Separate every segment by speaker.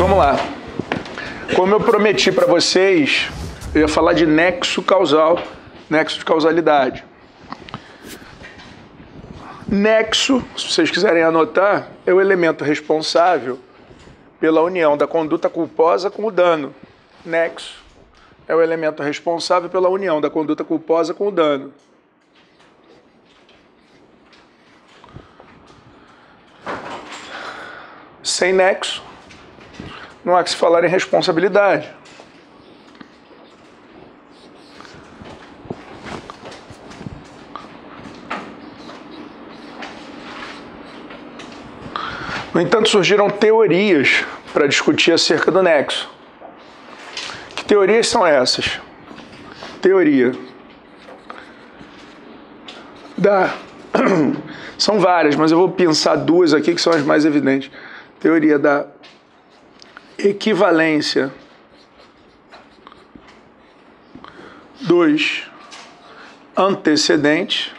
Speaker 1: vamos lá. Como eu prometi para vocês, eu ia falar de nexo causal, nexo de causalidade. Nexo, se vocês quiserem anotar, é o elemento responsável pela união da conduta culposa com o dano. Nexo é o elemento responsável pela união da conduta culposa com o dano. Sem nexo, não há que se falar em responsabilidade. No entanto, surgiram teorias para discutir acerca do nexo. Que teorias são essas? Teoria da são várias, mas eu vou pensar duas aqui que são as mais evidentes. Teoria da equivalência. 2. Antecedente.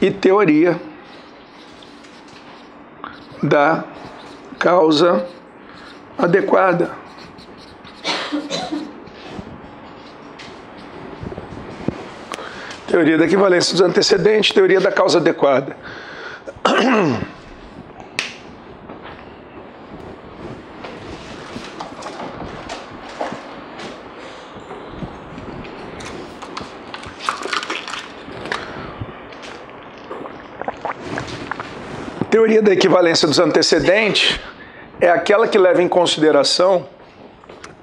Speaker 1: E teoria da causa adequada. Teoria da equivalência dos antecedentes, teoria da causa adequada. Teoria da equivalência dos antecedentes é aquela que leva em consideração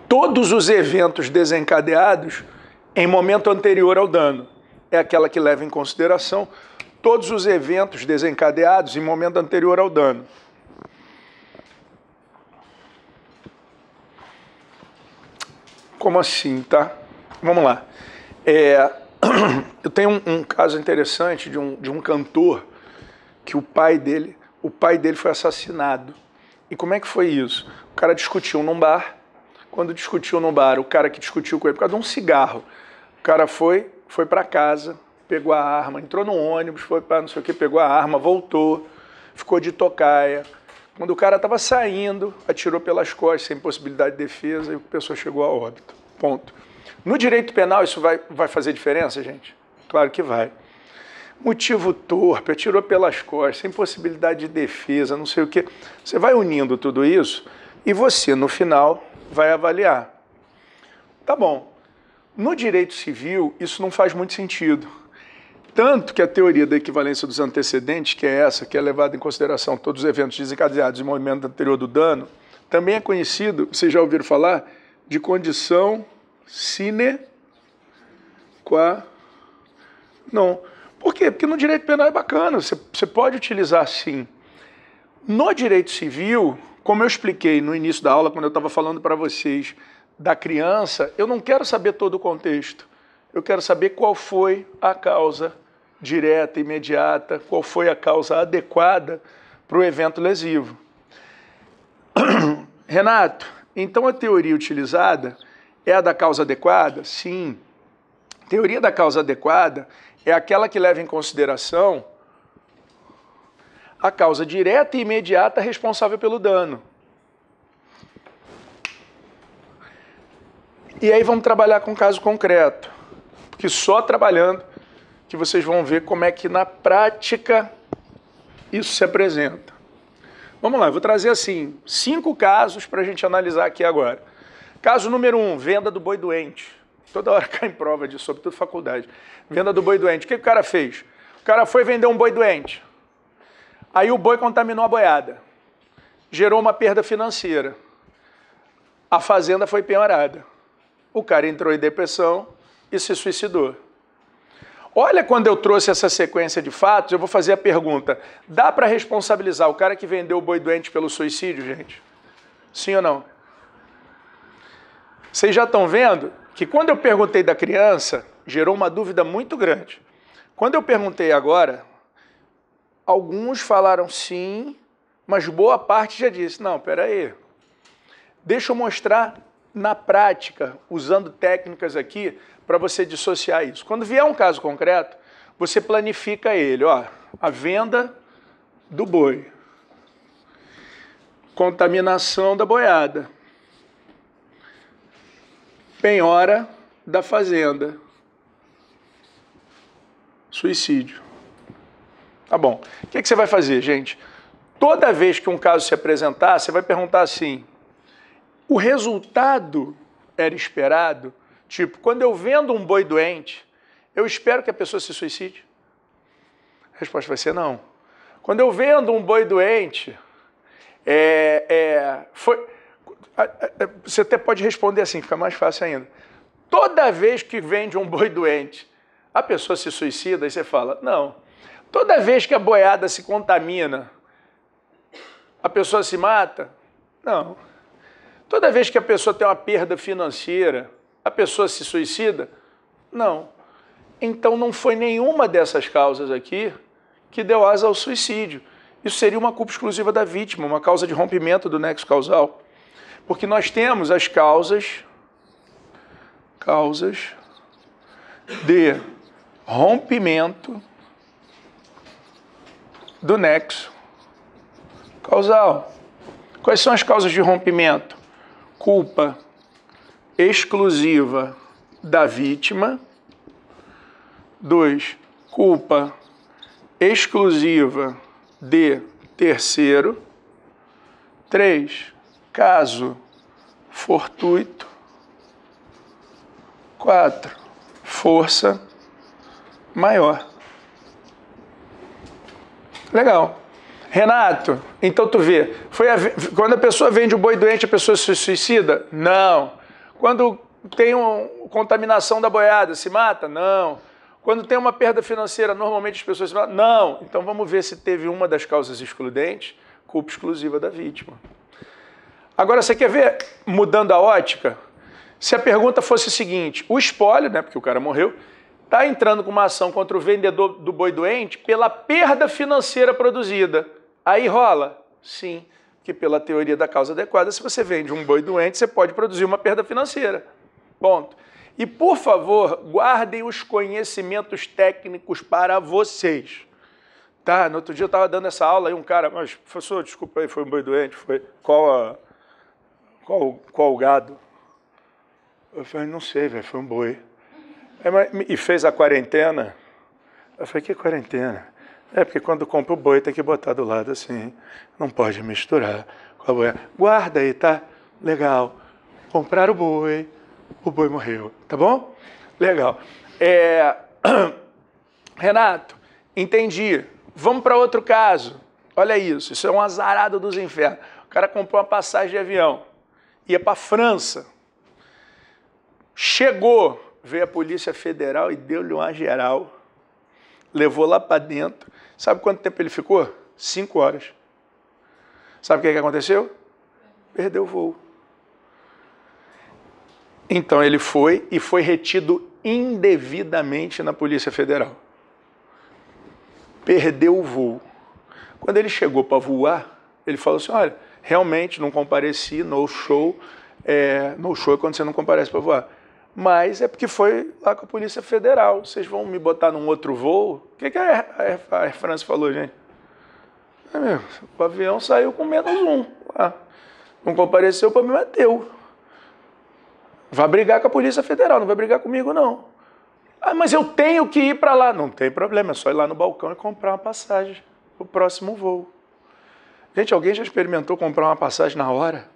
Speaker 1: todos os eventos desencadeados em momento anterior ao dano. É aquela que leva em consideração todos os eventos desencadeados em momento anterior ao dano. Como assim, tá? Vamos lá. É, eu tenho um, um, caso interessante de um, de um cantor que o pai dele o pai dele foi assassinado. E como é que foi isso? O cara discutiu num bar. Quando discutiu num bar, o cara que discutiu com ele por causa de um cigarro, o cara foi, foi para casa, pegou a arma, entrou no ônibus, foi para não sei o que, pegou a arma, voltou, ficou de tocaia. Quando o cara estava saindo, atirou pelas costas, sem possibilidade de defesa, e a pessoa chegou a óbito. Ponto. No direito penal, isso vai, vai fazer diferença, gente? Claro que vai motivo torpe, atirou pelas costas, sem possibilidade de defesa, não sei o quê. Você vai unindo tudo isso e você, no final, vai avaliar. Tá bom. No direito civil, isso não faz muito sentido. Tanto que a teoria da equivalência dos antecedentes, que é essa, que é levada em consideração todos os eventos desencadeados em movimento anterior do dano, também é conhecido, vocês já ouviram falar, de condição sine qua non. Por quê? Porque no direito penal é bacana, você, você pode utilizar sim. No direito civil, como eu expliquei no início da aula, quando eu estava falando para vocês da criança, eu não quero saber todo o contexto. Eu quero saber qual foi a causa direta, imediata, qual foi a causa adequada para o evento lesivo. Renato, então a teoria utilizada é a da causa adequada? Sim. Teoria da causa adequada é aquela que leva em consideração a causa direta e imediata responsável pelo dano. E aí vamos trabalhar com um caso concreto, porque só trabalhando que vocês vão ver como é que na prática isso se apresenta. Vamos lá, eu vou trazer assim cinco casos para a gente analisar aqui agora. Caso número um, venda do boi doente. Toda hora cai em prova disso, sobretudo faculdade. Venda do boi doente. O que o cara fez? O cara foi vender um boi doente. Aí o boi contaminou a boiada. Gerou uma perda financeira. A fazenda foi penhorada. O cara entrou em depressão e se suicidou. Olha, quando eu trouxe essa sequência de fatos, eu vou fazer a pergunta: dá para responsabilizar o cara que vendeu o boi doente pelo suicídio, gente? Sim ou não? Vocês já estão vendo que quando eu perguntei da criança, gerou uma dúvida muito grande. Quando eu perguntei agora, alguns falaram sim, mas boa parte já disse: não, peraí, deixa eu mostrar na prática, usando técnicas aqui, para você dissociar isso. Quando vier um caso concreto, você planifica ele, ó, a venda do boi, contaminação da boiada penhora da fazenda. Suicídio. Tá bom. O que, é que você vai fazer, gente? Toda vez que um caso se apresentar, você vai perguntar assim: o resultado era esperado? Tipo, quando eu vendo um boi doente, eu espero que a pessoa se suicide? A resposta vai ser não. Quando eu vendo um boi doente, é, é, foi, você até pode responder assim, fica mais fácil ainda. Toda vez que vende um boi doente, a pessoa se suicida e você fala, não. Toda vez que a boiada se contamina, a pessoa se mata? Não. Toda vez que a pessoa tem uma perda financeira, a pessoa se suicida? Não. Então não foi nenhuma dessas causas aqui que deu asa ao suicídio. Isso seria uma culpa exclusiva da vítima, uma causa de rompimento do nexo causal. Porque nós temos as causas, causas de rompimento do nexo causal. Quais são as causas de rompimento? Culpa exclusiva da vítima. Dois, culpa exclusiva de terceiro. Três, caso fortuito. 4. Força maior. Legal. Renato, então tu vê, foi a, quando a pessoa vende o boi doente, a pessoa se suicida? Não. Quando tem uma contaminação da boiada, se mata? Não. Quando tem uma perda financeira, normalmente as pessoas se matam? Não. Então vamos ver se teve uma das causas excludentes, culpa exclusiva da vítima. Agora, você quer ver, mudando a ótica, se a pergunta fosse a seguinte, o espólio, né, porque o cara morreu, está entrando com uma ação contra o vendedor do boi doente pela perda financeira produzida. Aí rola? Sim, que pela teoria da causa adequada, se você vende um boi doente, você pode produzir uma perda financeira. Ponto. E, por favor, guardem os conhecimentos técnicos para vocês. Tá, no outro dia eu estava dando essa aula e um cara, mas, professor, desculpa aí, foi um boi doente, foi qual a qual, qual gado? Eu falei, não sei, velho, foi um boi. É, e fez a quarentena? Eu falei, que quarentena? É, porque quando compra o boi tem que botar do lado assim, não pode misturar com a boia. Guarda aí, tá? Legal. Compraram o boi, o boi morreu, tá bom? Legal. É... Renato, entendi. Vamos para outro caso. Olha isso, isso é um azarado dos infernos. O cara comprou uma passagem de avião ia para França. Chegou, veio a Polícia Federal e deu-lhe uma geral. Levou lá para dentro. Sabe quanto tempo ele ficou? Cinco horas. Sabe o que, é que aconteceu? Perdeu o voo. Então ele foi e foi retido indevidamente na Polícia Federal. Perdeu o voo. Quando ele chegou para voar, ele falou assim: olha realmente não compareci, no show. É, no show é quando você não comparece para voar. Mas é porque foi lá com a Polícia Federal. Vocês vão me botar num outro voo? O que, que a, Air, a Air France falou, gente? É mesmo, o avião saiu com menos um. Lá. Não compareceu, o problema é teu. Vai brigar com a Polícia Federal, não vai brigar comigo, não. Ah, mas eu tenho que ir para lá. Não tem problema, é só ir lá no balcão e comprar uma passagem para o próximo voo. Gente, alguém já experimentou comprar uma passagem na hora?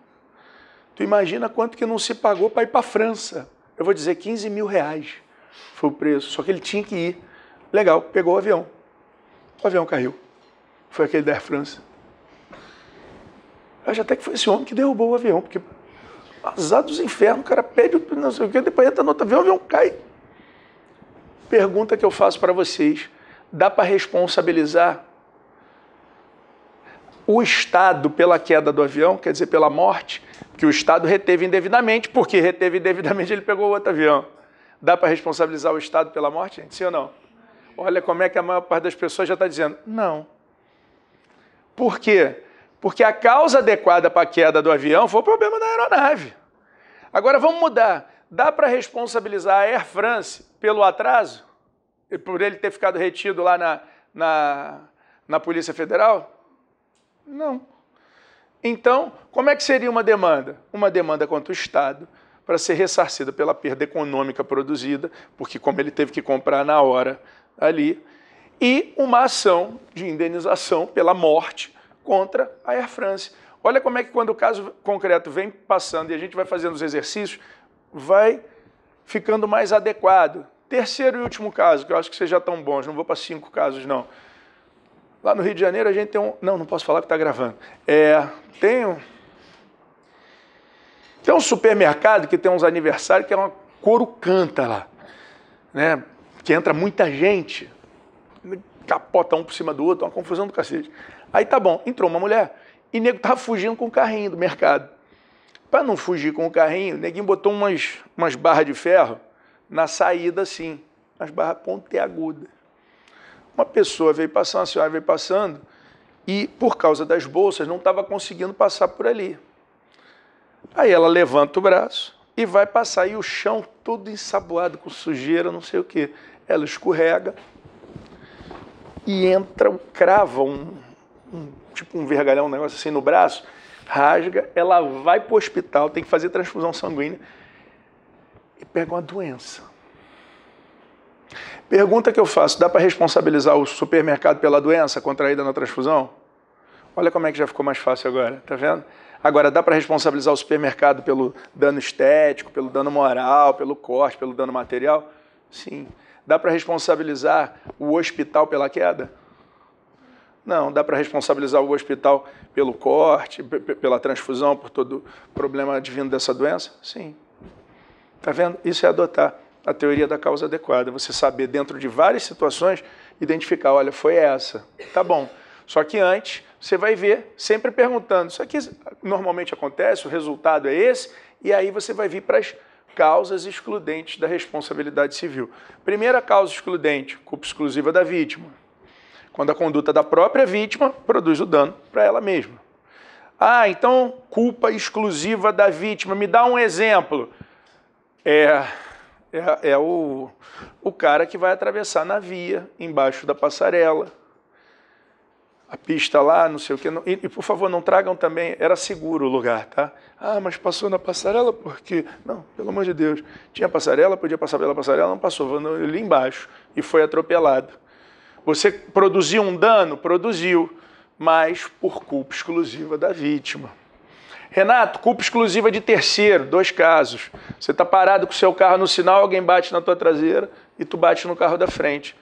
Speaker 1: Tu imagina quanto que não se pagou para ir para a França. Eu vou dizer 15 mil reais foi o preço, só que ele tinha que ir. Legal, pegou o avião. O avião caiu. Foi aquele da Air France. Eu acho até que foi esse homem que derrubou o avião, porque azar dos infernos, o cara pede não sei o quê, depois entra no outro avião, o avião cai. Pergunta que eu faço para vocês: dá para responsabilizar o Estado, pela queda do avião, quer dizer, pela morte, que o Estado reteve indevidamente, porque reteve indevidamente ele pegou outro avião. Dá para responsabilizar o Estado pela morte, gente? Sim ou não? Olha como é que a maior parte das pessoas já está dizendo, não. Por quê? Porque a causa adequada para a queda do avião foi o problema da aeronave. Agora vamos mudar. Dá para responsabilizar a Air France pelo atraso? Por ele ter ficado retido lá na, na, na Polícia Federal? Não. Então, como é que seria uma demanda? Uma demanda contra o Estado para ser ressarcida pela perda econômica produzida, porque como ele teve que comprar na hora ali, e uma ação de indenização pela morte contra a Air France. Olha como é que quando o caso concreto vem passando e a gente vai fazendo os exercícios, vai ficando mais adequado. Terceiro e último caso, que eu acho que vocês já estão bons, não vou para cinco casos não. Lá no Rio de Janeiro a gente tem um. Não, não posso falar que está gravando. É, tem um. Tem um supermercado que tem uns aniversários que é uma couro canta lá. Né? Que entra muita gente. Capota um por cima do outro, uma confusão do cacete. Aí tá bom, entrou uma mulher e o nego tava fugindo com o carrinho do mercado. Para não fugir com o carrinho, o neguinho botou umas, umas barras de ferro na saída assim, umas barras pontiagudas. Uma pessoa veio passando, a senhora veio passando, e por causa das bolsas não estava conseguindo passar por ali. Aí ela levanta o braço e vai passar, e o chão todo ensaboado com sujeira, não sei o quê. Ela escorrega e entra, crava um, um tipo um vergalhão, um negócio assim no braço, rasga, ela vai para o hospital, tem que fazer transfusão sanguínea e pega uma doença Pergunta que eu faço: dá para responsabilizar o supermercado pela doença contraída na transfusão? Olha como é que já ficou mais fácil agora, tá vendo? Agora, dá para responsabilizar o supermercado pelo dano estético, pelo dano moral, pelo corte, pelo dano material? Sim. Dá para responsabilizar o hospital pela queda? Não, dá para responsabilizar o hospital pelo corte, pela transfusão, por todo problema advindo dessa doença? Sim. Tá vendo? Isso é adotar a teoria da causa adequada. Você saber, dentro de várias situações, identificar: olha, foi essa. Tá bom. Só que antes, você vai ver, sempre perguntando. Isso aqui normalmente acontece, o resultado é esse, e aí você vai vir para as causas excludentes da responsabilidade civil. Primeira causa excludente, culpa exclusiva da vítima. Quando a conduta da própria vítima produz o dano para ela mesma. Ah, então culpa exclusiva da vítima. Me dá um exemplo. É, é, é o, o cara que vai atravessar na via, embaixo da passarela, a pista lá, não sei o que. E, e, por favor, não tragam também, era seguro o lugar, tá? Ah, mas passou na passarela porque. Não, pelo amor de Deus. Tinha passarela, podia passar pela passarela, não passou, andou ali embaixo e foi atropelado. Você produziu um dano? Produziu, mas por culpa exclusiva da vítima. Renato, culpa exclusiva de terceiro, dois casos. Você está parado com o seu carro no sinal, alguém bate na tua traseira e tu bate no carro da frente.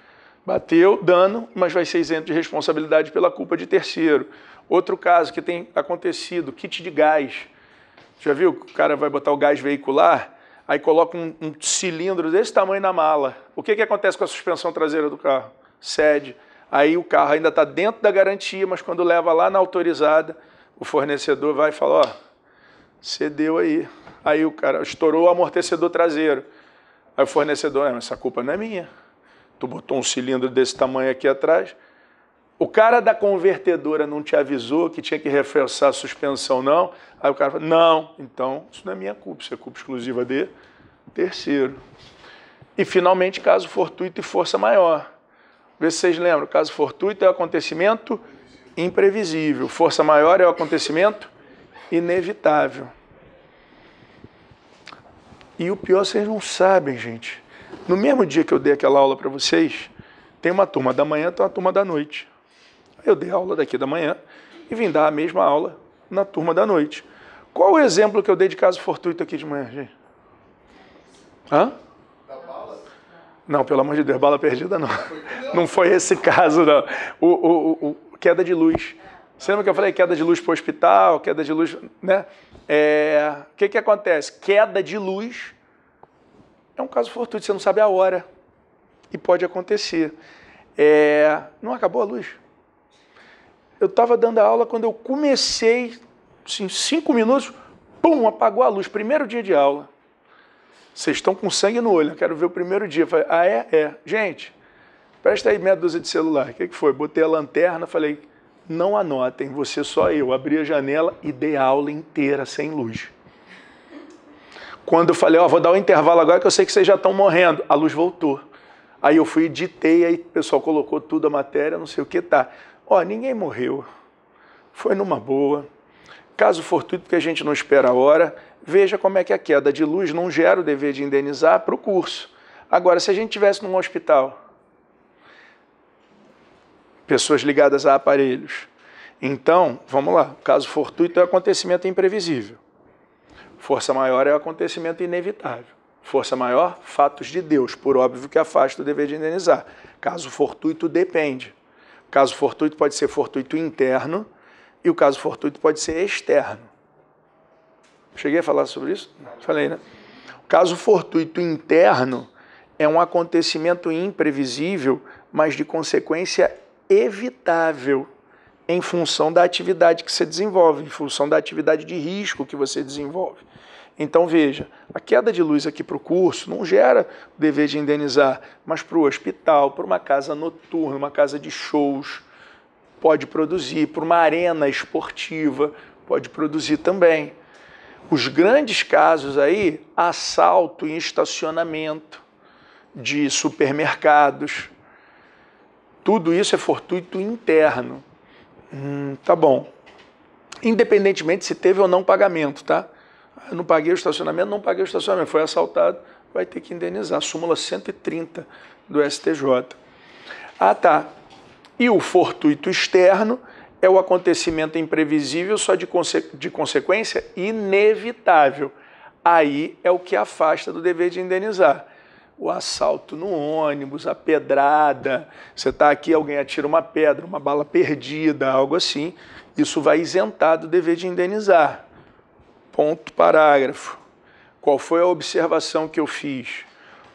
Speaker 1: Bateu, dano, mas vai ser isento de responsabilidade pela culpa de terceiro. Outro caso que tem acontecido, kit de gás. Já viu? O cara vai botar o gás veicular, aí coloca um, um cilindro desse tamanho na mala. O que, que acontece com a suspensão traseira do carro? Cede. Aí o carro ainda está dentro da garantia, mas quando leva lá na autorizada, o fornecedor vai falar, ó, cedeu aí. Aí o cara estourou o amortecedor traseiro. Aí o fornecedor, ah, essa culpa não é minha. Tu botou um cilindro desse tamanho aqui atrás. O cara da convertedora não te avisou que tinha que reforçar a suspensão, não? Aí o cara fala, não, então isso não é minha culpa, isso é culpa exclusiva de terceiro. E finalmente, caso fortuito e força maior. Vê se vocês lembram, caso fortuito é o acontecimento imprevisível. Força maior é o acontecimento inevitável. E o pior, vocês não sabem, gente. No mesmo dia que eu dei aquela aula para vocês, tem uma turma da manhã e tem uma turma da noite. Eu dei a aula daqui da manhã e vim dar a mesma aula na turma da noite. Qual o exemplo que eu dei de caso fortuito aqui de manhã, gente? Hã? Da bala? Não, pelo amor de Deus, bala perdida não. Não foi esse caso, não. O, o, o, o queda de luz. Você lembra que eu falei queda de luz para o hospital, queda de luz, né? É, o que, que acontece? Queda de luz é um caso fortuito, você não sabe a hora e pode acontecer. É, não acabou a luz. Eu estava dando aula quando eu comecei, assim, cinco minutos, pum, apagou a luz. Primeiro dia de aula. Vocês estão com sangue no olho, eu quero ver o primeiro dia. falei, ah, é? É. Gente, presta aí meia dúzia de celular. O que, que foi? Botei a lanterna, falei, não anotem, você só eu, abri a janela e dei a aula inteira sem luz. Quando eu falei, ó, oh, vou dar um intervalo agora que eu sei que vocês já estão morrendo, a luz voltou. Aí eu fui, ditei, aí o pessoal colocou tudo a matéria, não sei o que tá. Ó, ninguém morreu. Foi numa boa. Caso fortuito que a gente não espera a hora, veja como é que a queda de luz não gera o dever de indenizar para o curso. Agora, se a gente tivesse num hospital pessoas ligadas a aparelhos. Então, vamos lá, caso fortuito então é acontecimento imprevisível. Força maior é acontecimento inevitável. Força maior, fatos de Deus, por óbvio que afasta o dever de indenizar. Caso fortuito depende. caso fortuito pode ser fortuito interno e o caso fortuito pode ser externo. Cheguei a falar sobre isso? Falei, né? O caso fortuito interno é um acontecimento imprevisível, mas de consequência evitável em função da atividade que você desenvolve, em função da atividade de risco que você desenvolve. Então veja, a queda de luz aqui para o curso não gera o dever de indenizar, mas para o hospital, para uma casa noturna, uma casa de shows, pode produzir, para uma arena esportiva, pode produzir também. Os grandes casos aí, assalto em estacionamento de supermercados, tudo isso é fortuito interno. Hum, tá bom. Independentemente se teve ou não pagamento, tá? Eu não paguei o estacionamento, não paguei o estacionamento, foi assaltado, vai ter que indenizar. Súmula 130 do STJ. Ah, tá. E o fortuito externo é o acontecimento imprevisível, só de, conse de consequência inevitável. Aí é o que afasta do dever de indenizar o assalto no ônibus, a pedrada, você está aqui, alguém atira uma pedra, uma bala perdida, algo assim, isso vai isentar do dever de indenizar. Ponto, parágrafo. Qual foi a observação que eu fiz?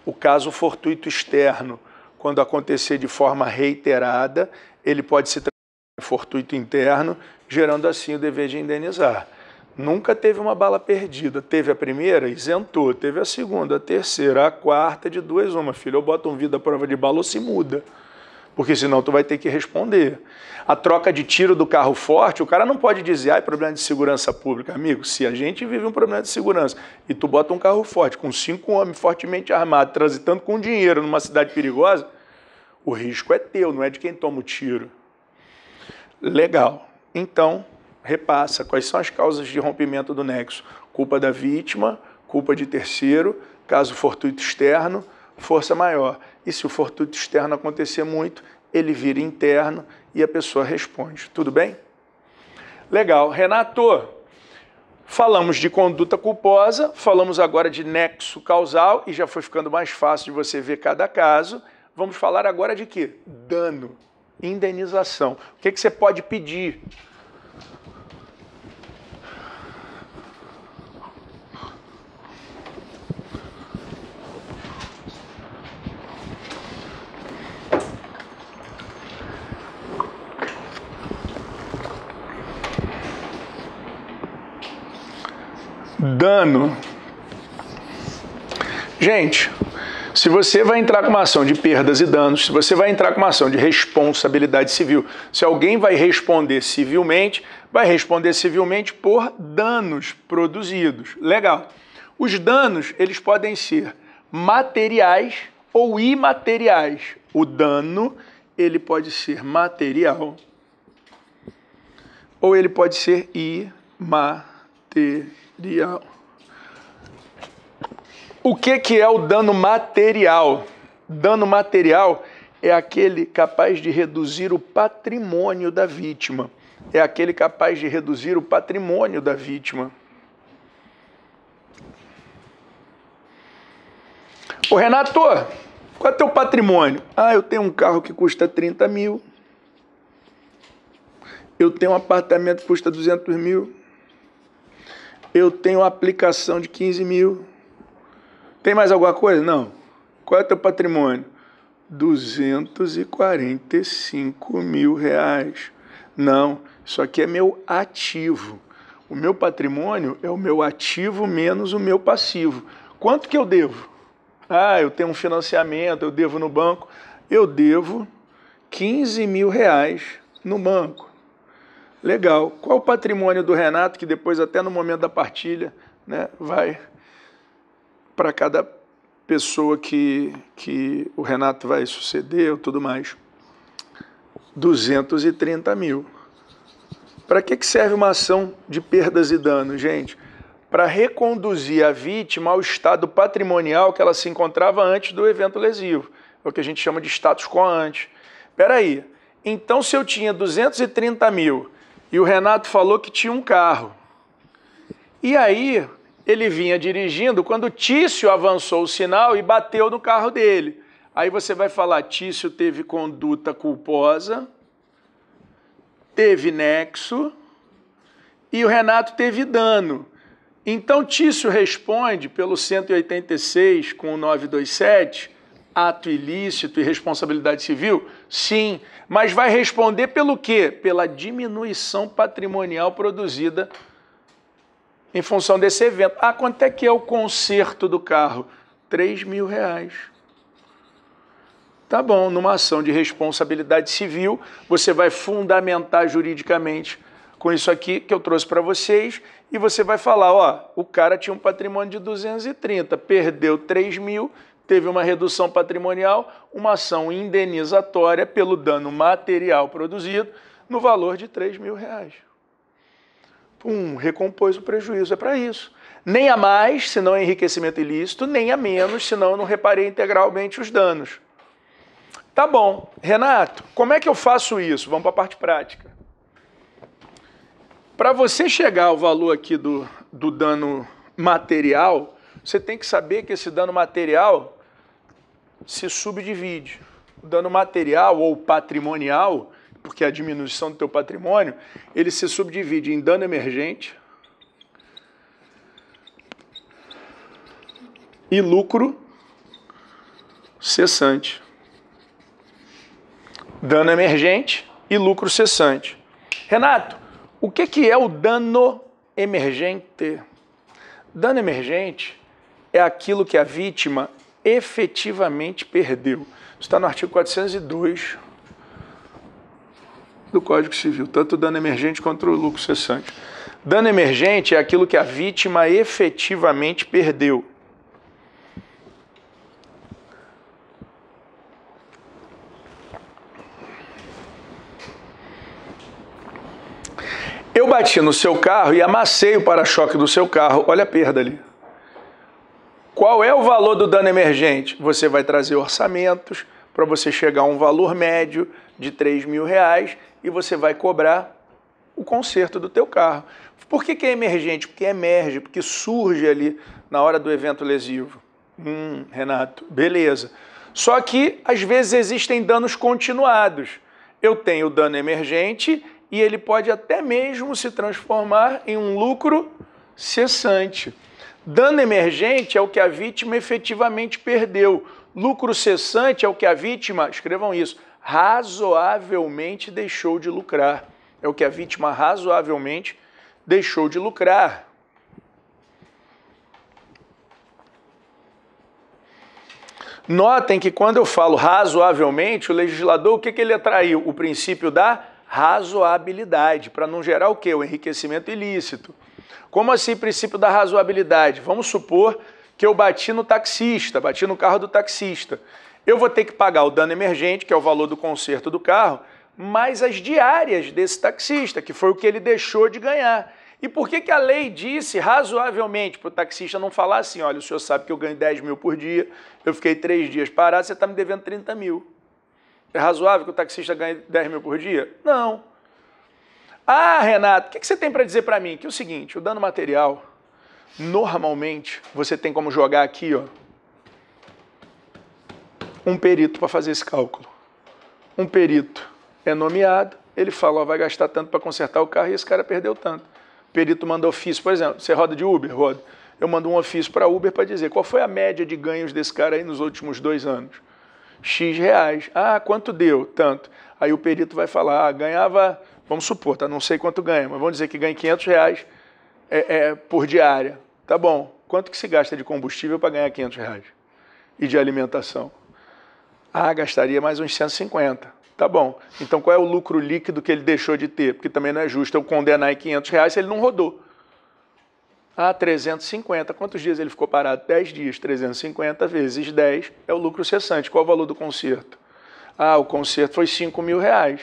Speaker 1: O caso fortuito externo, quando acontecer de forma reiterada, ele pode se transformar em fortuito interno, gerando assim o dever de indenizar nunca teve uma bala perdida. Teve a primeira, isentou. Teve a segunda, a terceira, a quarta, de duas uma. Filho, ou bota um vida à prova de bala ou se muda. Porque senão tu vai ter que responder. A troca de tiro do carro forte, o cara não pode dizer, ai, ah, é problema de segurança pública. Amigo, se a gente vive um problema de segurança e tu bota um carro forte com cinco homens fortemente armados, transitando com dinheiro numa cidade perigosa, o risco é teu, não é de quem toma o tiro. Legal. Então, repassa quais são as causas de rompimento do nexo: culpa da vítima, culpa de terceiro, caso fortuito externo, força maior. E se o fortuito externo acontecer muito, ele vira interno e a pessoa responde. Tudo bem? Legal. Renato, falamos de conduta culposa, falamos agora de nexo causal e já foi ficando mais fácil de você ver cada caso. Vamos falar agora de que? Dano, indenização. O que, é que você pode pedir? dano. Gente, se você vai entrar com uma ação de perdas e danos, se você vai entrar com uma ação de responsabilidade civil, se alguém vai responder civilmente, vai responder civilmente por danos produzidos. Legal. Os danos, eles podem ser materiais ou imateriais. O dano, ele pode ser material ou ele pode ser imaterial material. O que, que é o dano material? Dano material é aquele capaz de reduzir o patrimônio da vítima. É aquele capaz de reduzir o patrimônio da vítima. o Renato, qual é teu patrimônio? Ah, eu tenho um carro que custa 30 mil. Eu tenho um apartamento que custa 200 mil. Eu tenho aplicação de 15 mil. Tem mais alguma coisa? Não. Qual é o teu patrimônio? 245 mil reais. Não, isso aqui é meu ativo. O meu patrimônio é o meu ativo menos o meu passivo. Quanto que eu devo? Ah, eu tenho um financiamento, eu devo no banco. Eu devo 15 mil reais no banco. Legal. Qual o patrimônio do Renato que depois, até no momento da partilha, né, vai para cada pessoa que, que o Renato vai suceder ou tudo mais? 230 mil. Para que, que serve uma ação de perdas e danos, gente? Para reconduzir a vítima ao estado patrimonial que ela se encontrava antes do evento lesivo. É o que a gente chama de status quo antes. Espera aí. Então, se eu tinha 230 mil e o Renato falou que tinha um carro. E aí ele vinha dirigindo quando o Tício avançou o sinal e bateu no carro dele. Aí você vai falar: Tício teve conduta culposa, teve nexo e o Renato teve dano. Então Tício responde pelo 186 com o 927, ato ilícito e responsabilidade civil, Sim, mas vai responder pelo quê? Pela diminuição patrimonial produzida em função desse evento. Ah, quanto é que é o conserto do carro? 3 mil reais. Tá bom, numa ação de responsabilidade civil, você vai fundamentar juridicamente com isso aqui que eu trouxe para vocês e você vai falar, ó, o cara tinha um patrimônio de 230, perdeu 3 mil, teve uma redução patrimonial, uma ação indenizatória pelo dano material produzido no valor de 3 mil reais. Pum, recompôs o prejuízo, é para isso. Nem a mais, senão é enriquecimento ilícito, nem a menos, senão eu não reparei integralmente os danos. Tá bom, Renato, como é que eu faço isso? Vamos para a parte prática. Para você chegar ao valor aqui do, do dano material, você tem que saber que esse dano material se subdivide. O dano material ou patrimonial, porque a diminuição do teu patrimônio, ele se subdivide em dano emergente e lucro cessante. Dano emergente e lucro cessante. Renato, o que, que é o dano emergente? Dano emergente é aquilo que a vítima efetivamente perdeu. Isso está no artigo 402 do Código Civil, tanto dano emergente quanto lucro cessante. Dano emergente é aquilo que a vítima efetivamente perdeu. Eu bati no seu carro e amassei o para-choque do seu carro. Olha a perda ali. Qual é o valor do dano emergente? Você vai trazer orçamentos para você chegar a um valor médio de 3 mil reais e você vai cobrar o conserto do teu carro. Por que, que é emergente? Porque emerge, porque surge ali na hora do evento lesivo. Hum, Renato, beleza. Só que às vezes existem danos continuados. Eu tenho dano emergente e ele pode até mesmo se transformar em um lucro cessante. Dano emergente é o que a vítima efetivamente perdeu. Lucro cessante é o que a vítima, escrevam isso, razoavelmente deixou de lucrar. É o que a vítima razoavelmente deixou de lucrar. Notem que quando eu falo razoavelmente, o legislador, o que, que ele atraiu? O princípio da razoabilidade, para não gerar o quê? O enriquecimento ilícito. Como assim princípio da razoabilidade? Vamos supor que eu bati no taxista, bati no carro do taxista. Eu vou ter que pagar o dano emergente, que é o valor do conserto do carro, mais as diárias desse taxista, que foi o que ele deixou de ganhar. E por que, que a lei disse razoavelmente para o taxista não falar assim: olha, o senhor sabe que eu ganho 10 mil por dia, eu fiquei três dias parado, você está me devendo 30 mil. É razoável que o taxista ganhe 10 mil por dia? Não. Ah, Renato, o que, que você tem para dizer para mim? Que é o seguinte, o dano material, normalmente, você tem como jogar aqui, ó, um perito para fazer esse cálculo. Um perito é nomeado, ele fala, ó, vai gastar tanto para consertar o carro e esse cara perdeu tanto. O perito manda ofício, por exemplo, você roda de Uber? Roda. Eu mando um ofício para Uber para dizer qual foi a média de ganhos desse cara aí nos últimos dois anos. X reais. Ah, quanto deu? Tanto. Aí o perito vai falar, ah, ganhava Vamos supor, tá? Não sei quanto ganha, mas vamos dizer que ganha 500 reais é, é, por diária. Tá bom. Quanto que se gasta de combustível para ganhar 500 reais? E de alimentação? Ah, gastaria mais uns 150. Tá bom. Então qual é o lucro líquido que ele deixou de ter? Porque também não é justo eu condenar em 500 reais se ele não rodou. Ah, 350. Quantos dias ele ficou parado? 10 dias. 350 vezes 10 é o lucro cessante. Qual é o valor do conserto? Ah, o conserto foi 5 mil reais.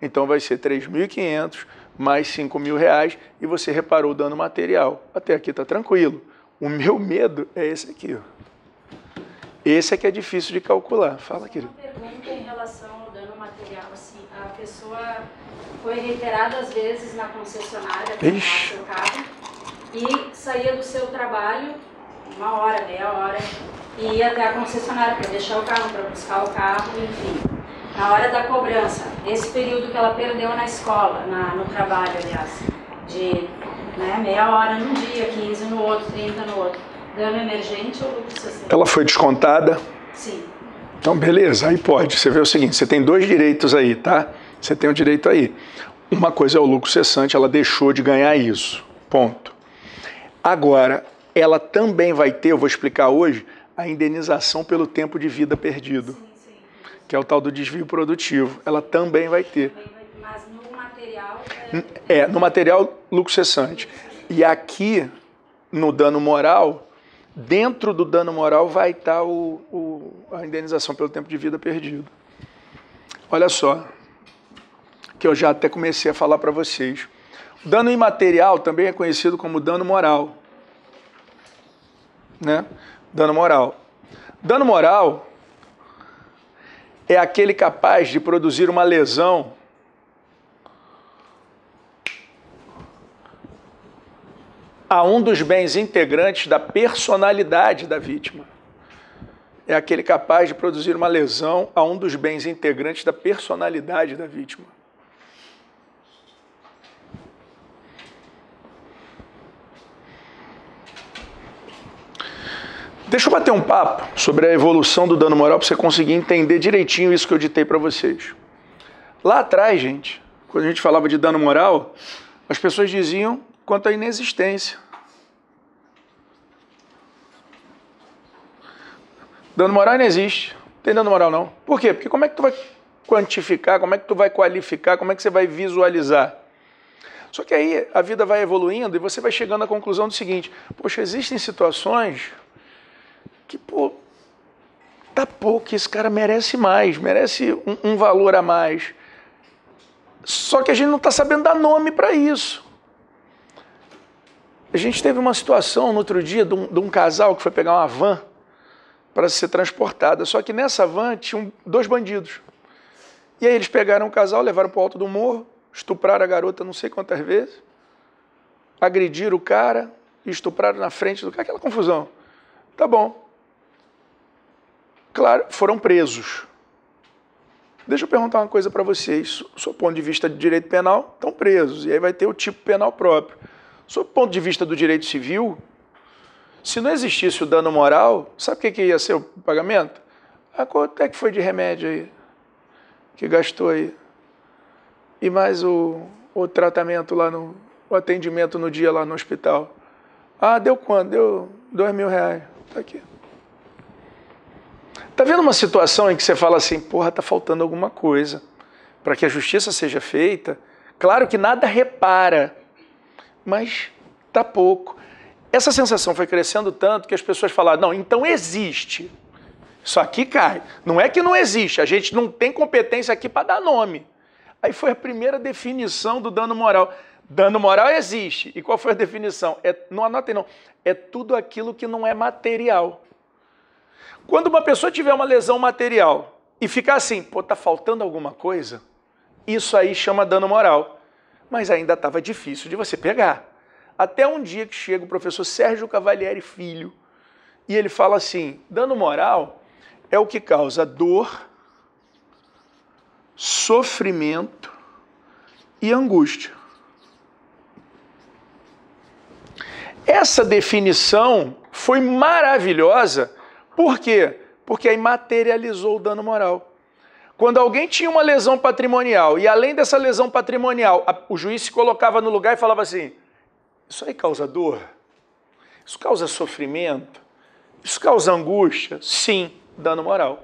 Speaker 1: Então vai ser 3.500 mais 5 mil reais e você reparou o dano material. Até aqui está tranquilo. O meu medo é esse aqui. Ó. Esse é que é difícil de calcular. Fala, querido. Uma pergunta em relação ao dano material. Assim, a pessoa foi reiterada às vezes na concessionária para seu carro e saía do seu trabalho uma hora, meia hora, e ia até a concessionária para deixar o carro, para buscar o carro, enfim. Na hora da cobrança, esse período que ela perdeu na escola, na, no trabalho, aliás, de né, meia hora num dia, 15 no outro, 30 no outro. Dano emergente ou lucro cessante. Ela foi descontada? Sim. Então, beleza, aí pode. Você vê o seguinte: você tem dois direitos aí, tá? Você tem um direito aí. Uma coisa é o lucro cessante, ela deixou de ganhar isso. Ponto. Agora, ela também vai ter, eu vou explicar hoje, a indenização pelo tempo de vida perdido. Sim que é o tal do desvio produtivo, ela também vai ter. Mas no material. É, é no material lucro cessante. E aqui, no dano moral, dentro do dano moral vai estar tá o, o, a indenização pelo tempo de vida perdido. Olha só, que eu já até comecei a falar para vocês. O dano imaterial também é conhecido como dano moral. Né? Dano moral. Dano moral é aquele capaz de produzir uma lesão a um dos bens integrantes da personalidade da vítima. É aquele capaz de produzir uma lesão a um dos bens integrantes da personalidade da vítima. Deixa eu bater um papo sobre a evolução do dano moral para você conseguir entender direitinho isso que eu ditei para vocês. Lá atrás, gente, quando a gente falava de dano moral, as pessoas diziam quanto à inexistência. Dano moral existe. Não tem dano moral não. Por quê? Porque como é que tu vai quantificar, como é que tu vai qualificar, como é que você vai visualizar? Só que aí a vida vai evoluindo e você vai chegando à conclusão do seguinte: poxa, existem situações que, tipo, pô, tá pouco, esse cara merece mais, merece um, um valor a mais. Só que a gente não está sabendo dar nome para isso. A gente teve uma situação no outro dia de um, de um casal que foi pegar uma van para ser transportada. Só que nessa van tinham dois bandidos. E aí eles pegaram o casal, levaram para o alto do morro, estupraram a garota não sei quantas vezes, agrediram o cara, estupraram na frente do cara, aquela confusão. Tá bom claro, foram presos. Deixa eu perguntar uma coisa para vocês. Do ponto de vista de direito penal, estão presos, e aí vai ter o tipo penal próprio. Do ponto de vista do direito civil, se não existisse o dano moral, sabe o que, que ia ser o pagamento? Ah, quanto é que foi de remédio aí? Que gastou aí? E mais o, o tratamento lá no. o atendimento no dia lá no hospital. Ah, deu quanto? Deu dois mil reais. Tá aqui. Está vendo uma situação em que você fala assim, porra, está faltando alguma coisa para que a justiça seja feita? Claro que nada repara, mas está pouco. Essa sensação foi crescendo tanto que as pessoas falaram, não, então existe. Isso aqui cai. Não é que não existe, a gente não tem competência aqui para dar nome. Aí foi a primeira definição do dano moral. Dano moral existe. E qual foi a definição? É, não anotem, não. É tudo aquilo que não é material. Quando uma pessoa tiver uma lesão material e ficar assim, pô, tá faltando alguma coisa, isso aí chama dano moral. Mas ainda estava difícil de você pegar. Até um dia que chega o professor Sérgio Cavalieri Filho e ele fala assim: dano moral é o que causa dor, sofrimento e angústia. Essa definição foi maravilhosa por quê? Porque aí materializou o dano moral. Quando alguém tinha uma lesão patrimonial e além dessa lesão patrimonial, a, o juiz se colocava no lugar e falava assim: Isso aí causa dor? Isso causa sofrimento? Isso causa angústia? Sim, dano moral.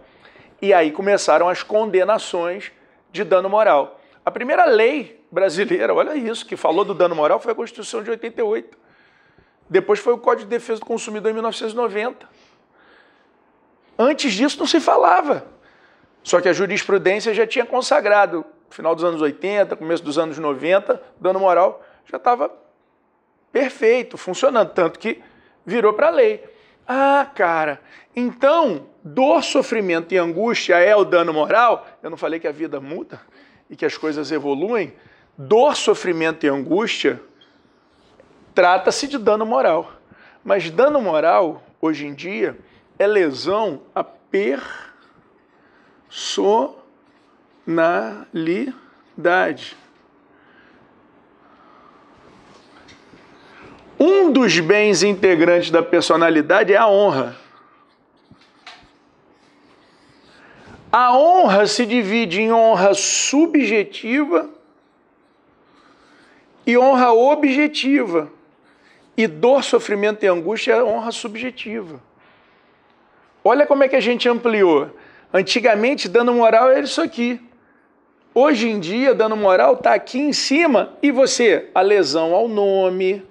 Speaker 1: E aí começaram as condenações de dano moral. A primeira lei brasileira, olha isso, que falou do dano moral foi a Constituição de 88. Depois foi o Código de Defesa do Consumidor em 1990. Antes disso não se falava. Só que a jurisprudência já tinha consagrado, final dos anos 80, começo dos anos 90, dano moral, já estava perfeito, funcionando, tanto que virou para a lei. Ah, cara, então dor, sofrimento e angústia é o dano moral? Eu não falei que a vida muda e que as coisas evoluem? Dor, sofrimento e angústia trata-se de dano moral. Mas dano moral, hoje em dia, é lesão à personalidade. Um dos bens integrantes da personalidade é a honra. A honra se divide em honra subjetiva e honra objetiva. E dor, sofrimento e angústia é honra subjetiva. Olha como é que a gente ampliou. Antigamente, dando moral era é isso aqui. Hoje em dia, dando moral está aqui em cima e você, a lesão ao nome,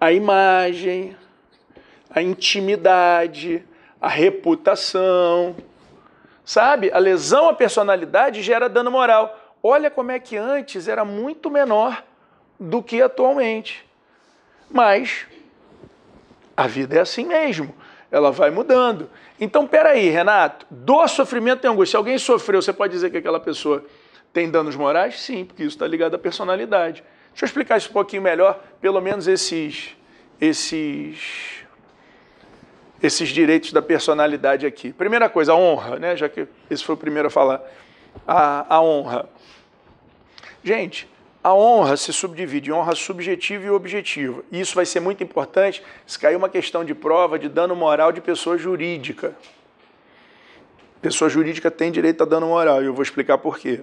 Speaker 1: a imagem, a intimidade, a reputação. Sabe? A lesão à personalidade gera dano moral. Olha como é que antes era muito menor do que atualmente. Mas a vida é assim mesmo ela vai mudando. Então, peraí, Renato, dor, sofrimento e angústia. Se alguém sofreu, você pode dizer que aquela pessoa tem danos morais? Sim, porque isso está ligado à personalidade. Deixa eu explicar isso um pouquinho melhor, pelo menos esses, esses, esses direitos da personalidade aqui. Primeira coisa, a honra, né? já que esse foi o primeiro a falar. A, a honra. Gente, a honra se subdivide em honra subjetiva e objetiva. E isso vai ser muito importante se cair uma questão de prova de dano moral de pessoa jurídica. Pessoa jurídica tem direito a dano moral e eu vou explicar por quê.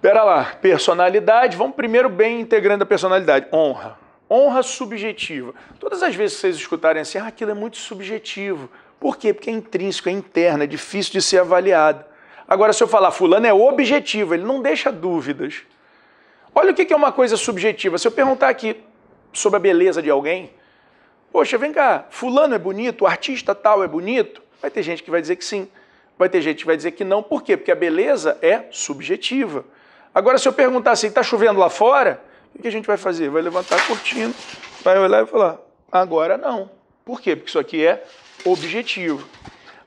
Speaker 1: Pera lá, personalidade, vamos primeiro bem integrando a personalidade, honra. Honra subjetiva. Todas as vezes que vocês escutarem assim, ah, aquilo é muito subjetivo. Por quê? Porque é intrínseco, é interno, é difícil de ser avaliado. Agora, se eu falar fulano é objetivo, ele não deixa dúvidas. Olha o que é uma coisa subjetiva. Se eu perguntar aqui sobre a beleza de alguém, poxa, vem cá, fulano é bonito, o artista tal é bonito, vai ter gente que vai dizer que sim, vai ter gente que vai dizer que não. Por quê? Porque a beleza é subjetiva. Agora, se eu perguntar assim, está chovendo lá fora, o que a gente vai fazer? Vai levantar a cortina, vai olhar e falar, agora não. Por quê? Porque isso aqui é objetivo.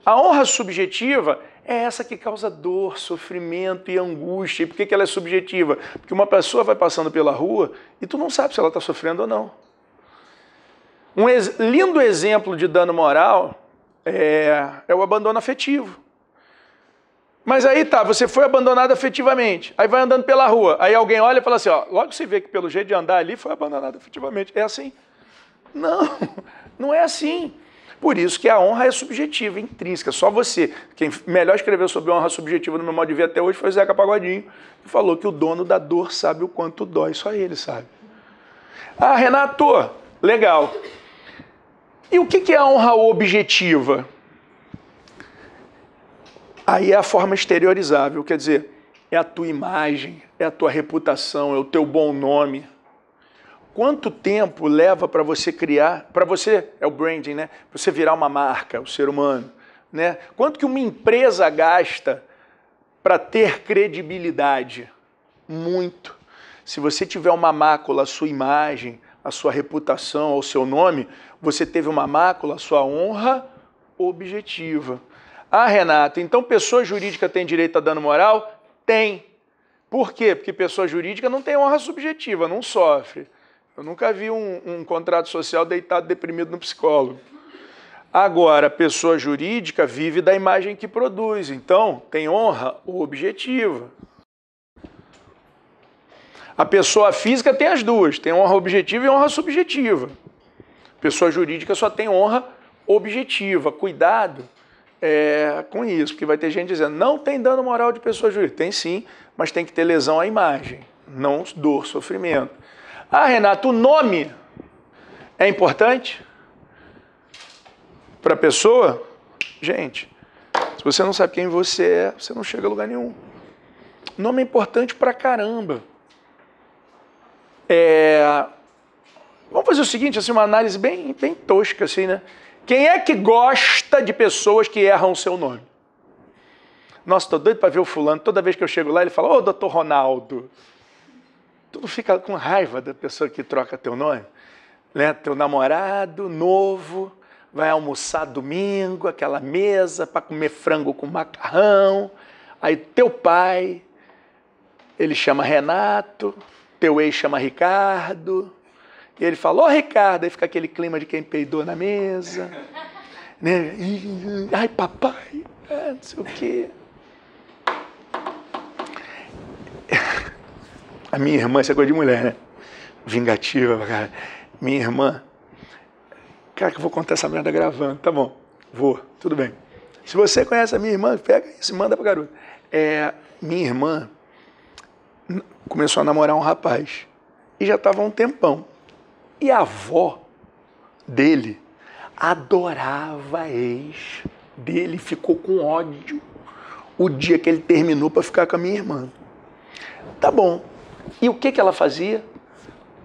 Speaker 1: A honra subjetiva é essa que causa dor, sofrimento e angústia. E por que, ela é subjetiva? Porque uma pessoa vai passando pela rua e tu não sabe se ela está sofrendo ou não. Um ex lindo exemplo de dano moral é, é o abandono afetivo. Mas aí tá, você foi abandonado afetivamente, aí vai andando pela rua, aí alguém olha e fala assim, ó, logo você vê que pelo jeito de andar ali foi abandonado afetivamente. É assim? Não, não é assim. Por isso que a honra é subjetiva, é intrínseca. Só você. Quem melhor escreveu sobre honra subjetiva no meu modo de ver até hoje foi o Zeca Pagodinho, que falou que o dono da dor sabe o quanto dói, só ele sabe. Ah, Renato, legal. E o que é a honra objetiva? Aí é a forma exteriorizável, quer dizer, é a tua imagem, é a tua reputação, é o teu bom nome, Quanto tempo leva para você criar, para você, é o branding, né? você virar uma marca, o ser humano, né? Quanto que uma empresa gasta para ter credibilidade? Muito. Se você tiver uma mácula, a sua imagem, a sua reputação, ao seu nome, você teve uma mácula, a sua honra objetiva. Ah, Renato, então pessoa jurídica tem direito a dano moral? Tem. Por quê? Porque pessoa jurídica não tem honra subjetiva, não sofre. Eu nunca vi um, um contrato social deitado deprimido no psicólogo. Agora, a pessoa jurídica vive da imagem que produz, então tem honra objetiva. A pessoa física tem as duas, tem honra objetiva e honra subjetiva. A pessoa jurídica só tem honra objetiva. Cuidado é, com isso, porque vai ter gente dizendo, não tem dano moral de pessoa jurídica. Tem sim, mas tem que ter lesão à imagem, não dor, sofrimento. Ah, Renato, o nome é importante para a pessoa? Gente, se você não sabe quem você é, você não chega a lugar nenhum. nome é importante pra caramba. É... Vamos fazer o seguinte, assim, uma análise bem, bem tosca, assim, né? Quem é que gosta de pessoas que erram o seu nome? Nossa, tô doido para ver o fulano. Toda vez que eu chego lá, ele fala, ô, oh, doutor Ronaldo tu não fica com raiva da pessoa que troca teu nome? Né? Teu namorado novo vai almoçar domingo, aquela mesa para comer frango com macarrão. Aí teu pai, ele chama Renato, teu ex chama Ricardo. E ele fala, ô oh, Ricardo, aí fica aquele clima de quem peidou na mesa. né? Ai, papai, é, não sei o quê. A minha irmã, isso é coisa de mulher, né? Vingativa, cara. Minha irmã. Cara, que eu vou contar essa merda gravando. Tá bom, vou, tudo bem. Se você conhece a minha irmã, pega isso e manda pra garota. É, minha irmã começou a namorar um rapaz. E já estava há um tempão. E a avó dele adorava a ex dele, ficou com ódio o dia que ele terminou para ficar com a minha irmã. Tá bom, e o que, que ela fazia?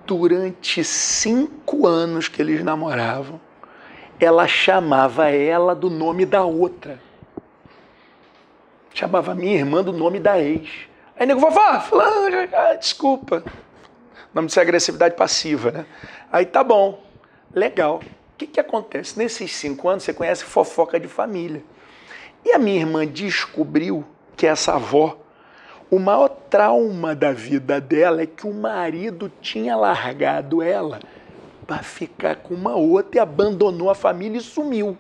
Speaker 1: Durante cinco anos que eles namoravam, ela chamava ela do nome da outra. Chamava minha irmã do nome da ex. Aí nego, vovó, falando ah, desculpa. O nome disso é agressividade passiva, né? Aí tá bom, legal. O que, que acontece? Nesses cinco anos você conhece fofoca de família. E a minha irmã descobriu que essa avó o maior trauma da vida dela é que o marido tinha largado ela para ficar com uma outra e abandonou a família e sumiu.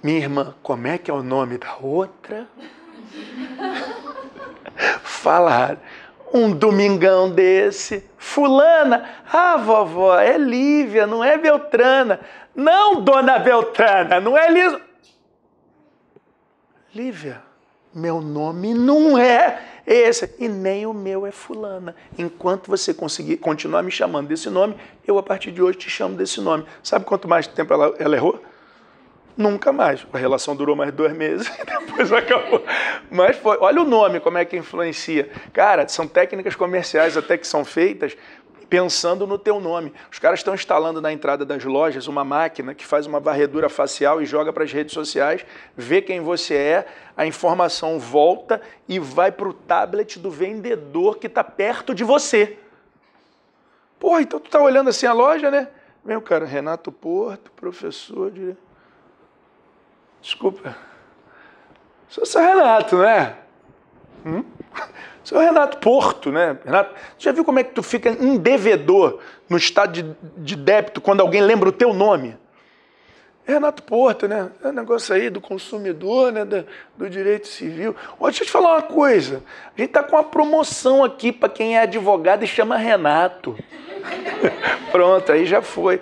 Speaker 1: Minha irmã, como é que é o nome da outra? Falaram. Um domingão desse, fulana, ah, vovó, é Lívia, não é Beltrana. Não, dona Beltrana, não é Lívia. Lívia, meu nome não é esse, e nem o meu é Fulana. Enquanto você conseguir continuar me chamando desse nome, eu a partir de hoje te chamo desse nome. Sabe quanto mais tempo ela, ela errou? Nunca mais. A relação durou mais dois meses e depois acabou. Mas foi. Olha o nome, como é que influencia. Cara, são técnicas comerciais até que são feitas pensando no teu nome. Os caras estão instalando na entrada das lojas uma máquina que faz uma varredura facial e joga para as redes sociais, vê quem você é, a informação volta e vai para o tablet do vendedor que está perto de você. Porra, então tu tá olhando assim a loja, né? Meu cara, Renato Porto, professor de. Desculpa. Sou seu Renato, né? Hum? Seu Renato Porto, né? Renato, já viu como é que tu fica um devedor no estado de, de débito quando alguém lembra o teu nome? É Renato Porto, né? É um negócio aí do consumidor, né? Do, do direito civil. Olha, deixa eu te falar uma coisa. A gente tá com uma promoção aqui para quem é advogado e chama Renato. Pronto, aí já foi.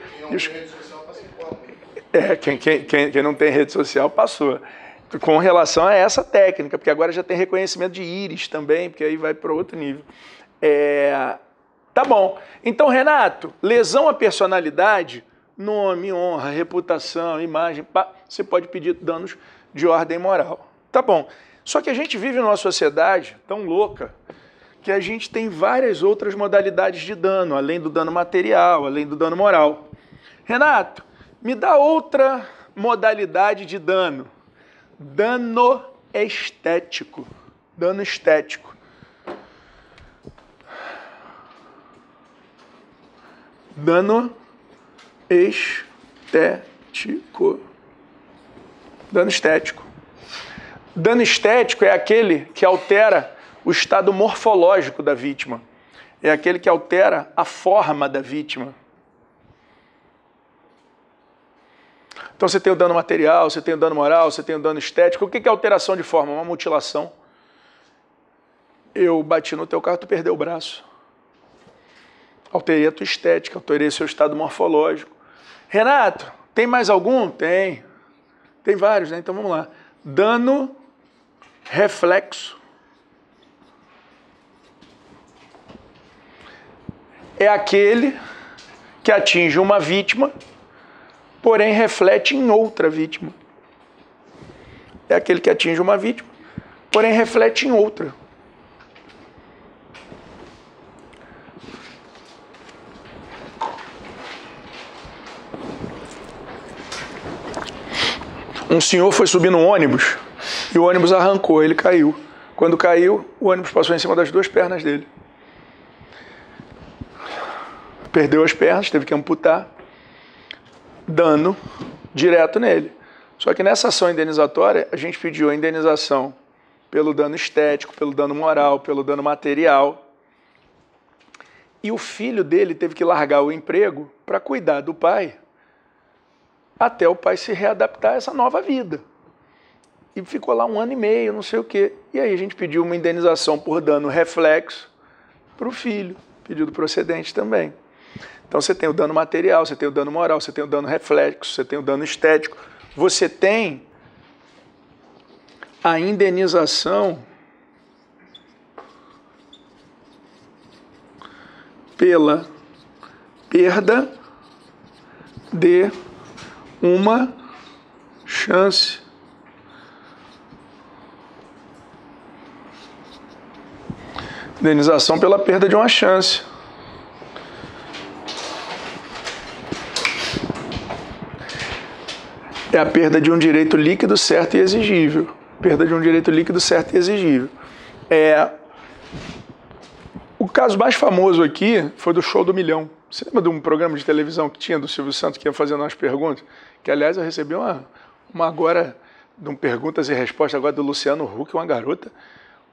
Speaker 1: É, quem, quem, quem não tem rede social passou com relação a essa técnica, porque agora já tem reconhecimento de íris também, porque aí vai para outro nível. É, tá bom. Então, Renato, lesão à personalidade, nome, honra, reputação, imagem, pá, você pode pedir danos de ordem moral. Tá bom. Só que a gente vive numa sociedade tão louca que a gente tem várias outras modalidades de dano, além do dano material, além do dano moral. Renato, me dá outra modalidade de dano dano estético. Dano estético. Dano estético. Dano estético. Dano estético é aquele que altera o estado morfológico da vítima. É aquele que altera a forma da vítima. Então você tem o dano material, você tem o dano moral, você tem o dano estético. O que é alteração de forma? Uma mutilação. Eu bati no teu carro, tu perdeu o braço. Alterei a tua estética, alterei seu estado morfológico. Renato, tem mais algum? Tem. Tem vários, né? Então vamos lá. Dano reflexo. É aquele que atinge uma vítima porém reflete em outra vítima. É aquele que atinge uma vítima, porém reflete em outra. Um senhor foi subir num ônibus e o ônibus arrancou, ele caiu. Quando caiu, o ônibus passou em cima das duas pernas dele. Perdeu as pernas, teve que amputar dano direto nele. Só que nessa ação indenizatória, a gente pediu a indenização pelo dano estético, pelo dano moral, pelo dano material. E o filho dele teve que largar o emprego para cuidar do pai até o pai se readaptar a essa nova vida. E ficou lá um ano e meio, não sei o quê. E aí a gente pediu uma indenização por dano reflexo para o filho, pedido procedente também. Então você tem o dano material, você tem o dano moral, você tem o dano reflexo, você tem o dano estético, você tem a indenização pela perda de uma chance indenização pela perda de uma chance é a perda de um direito líquido certo e exigível. Perda de um direito líquido certo e exigível. É... O caso mais famoso aqui foi do show do milhão. Você lembra de um programa de televisão que tinha do Silvio Santos que ia fazendo umas perguntas? Que, aliás, eu recebi uma, uma agora, de um perguntas e respostas agora do Luciano Huck, uma garota.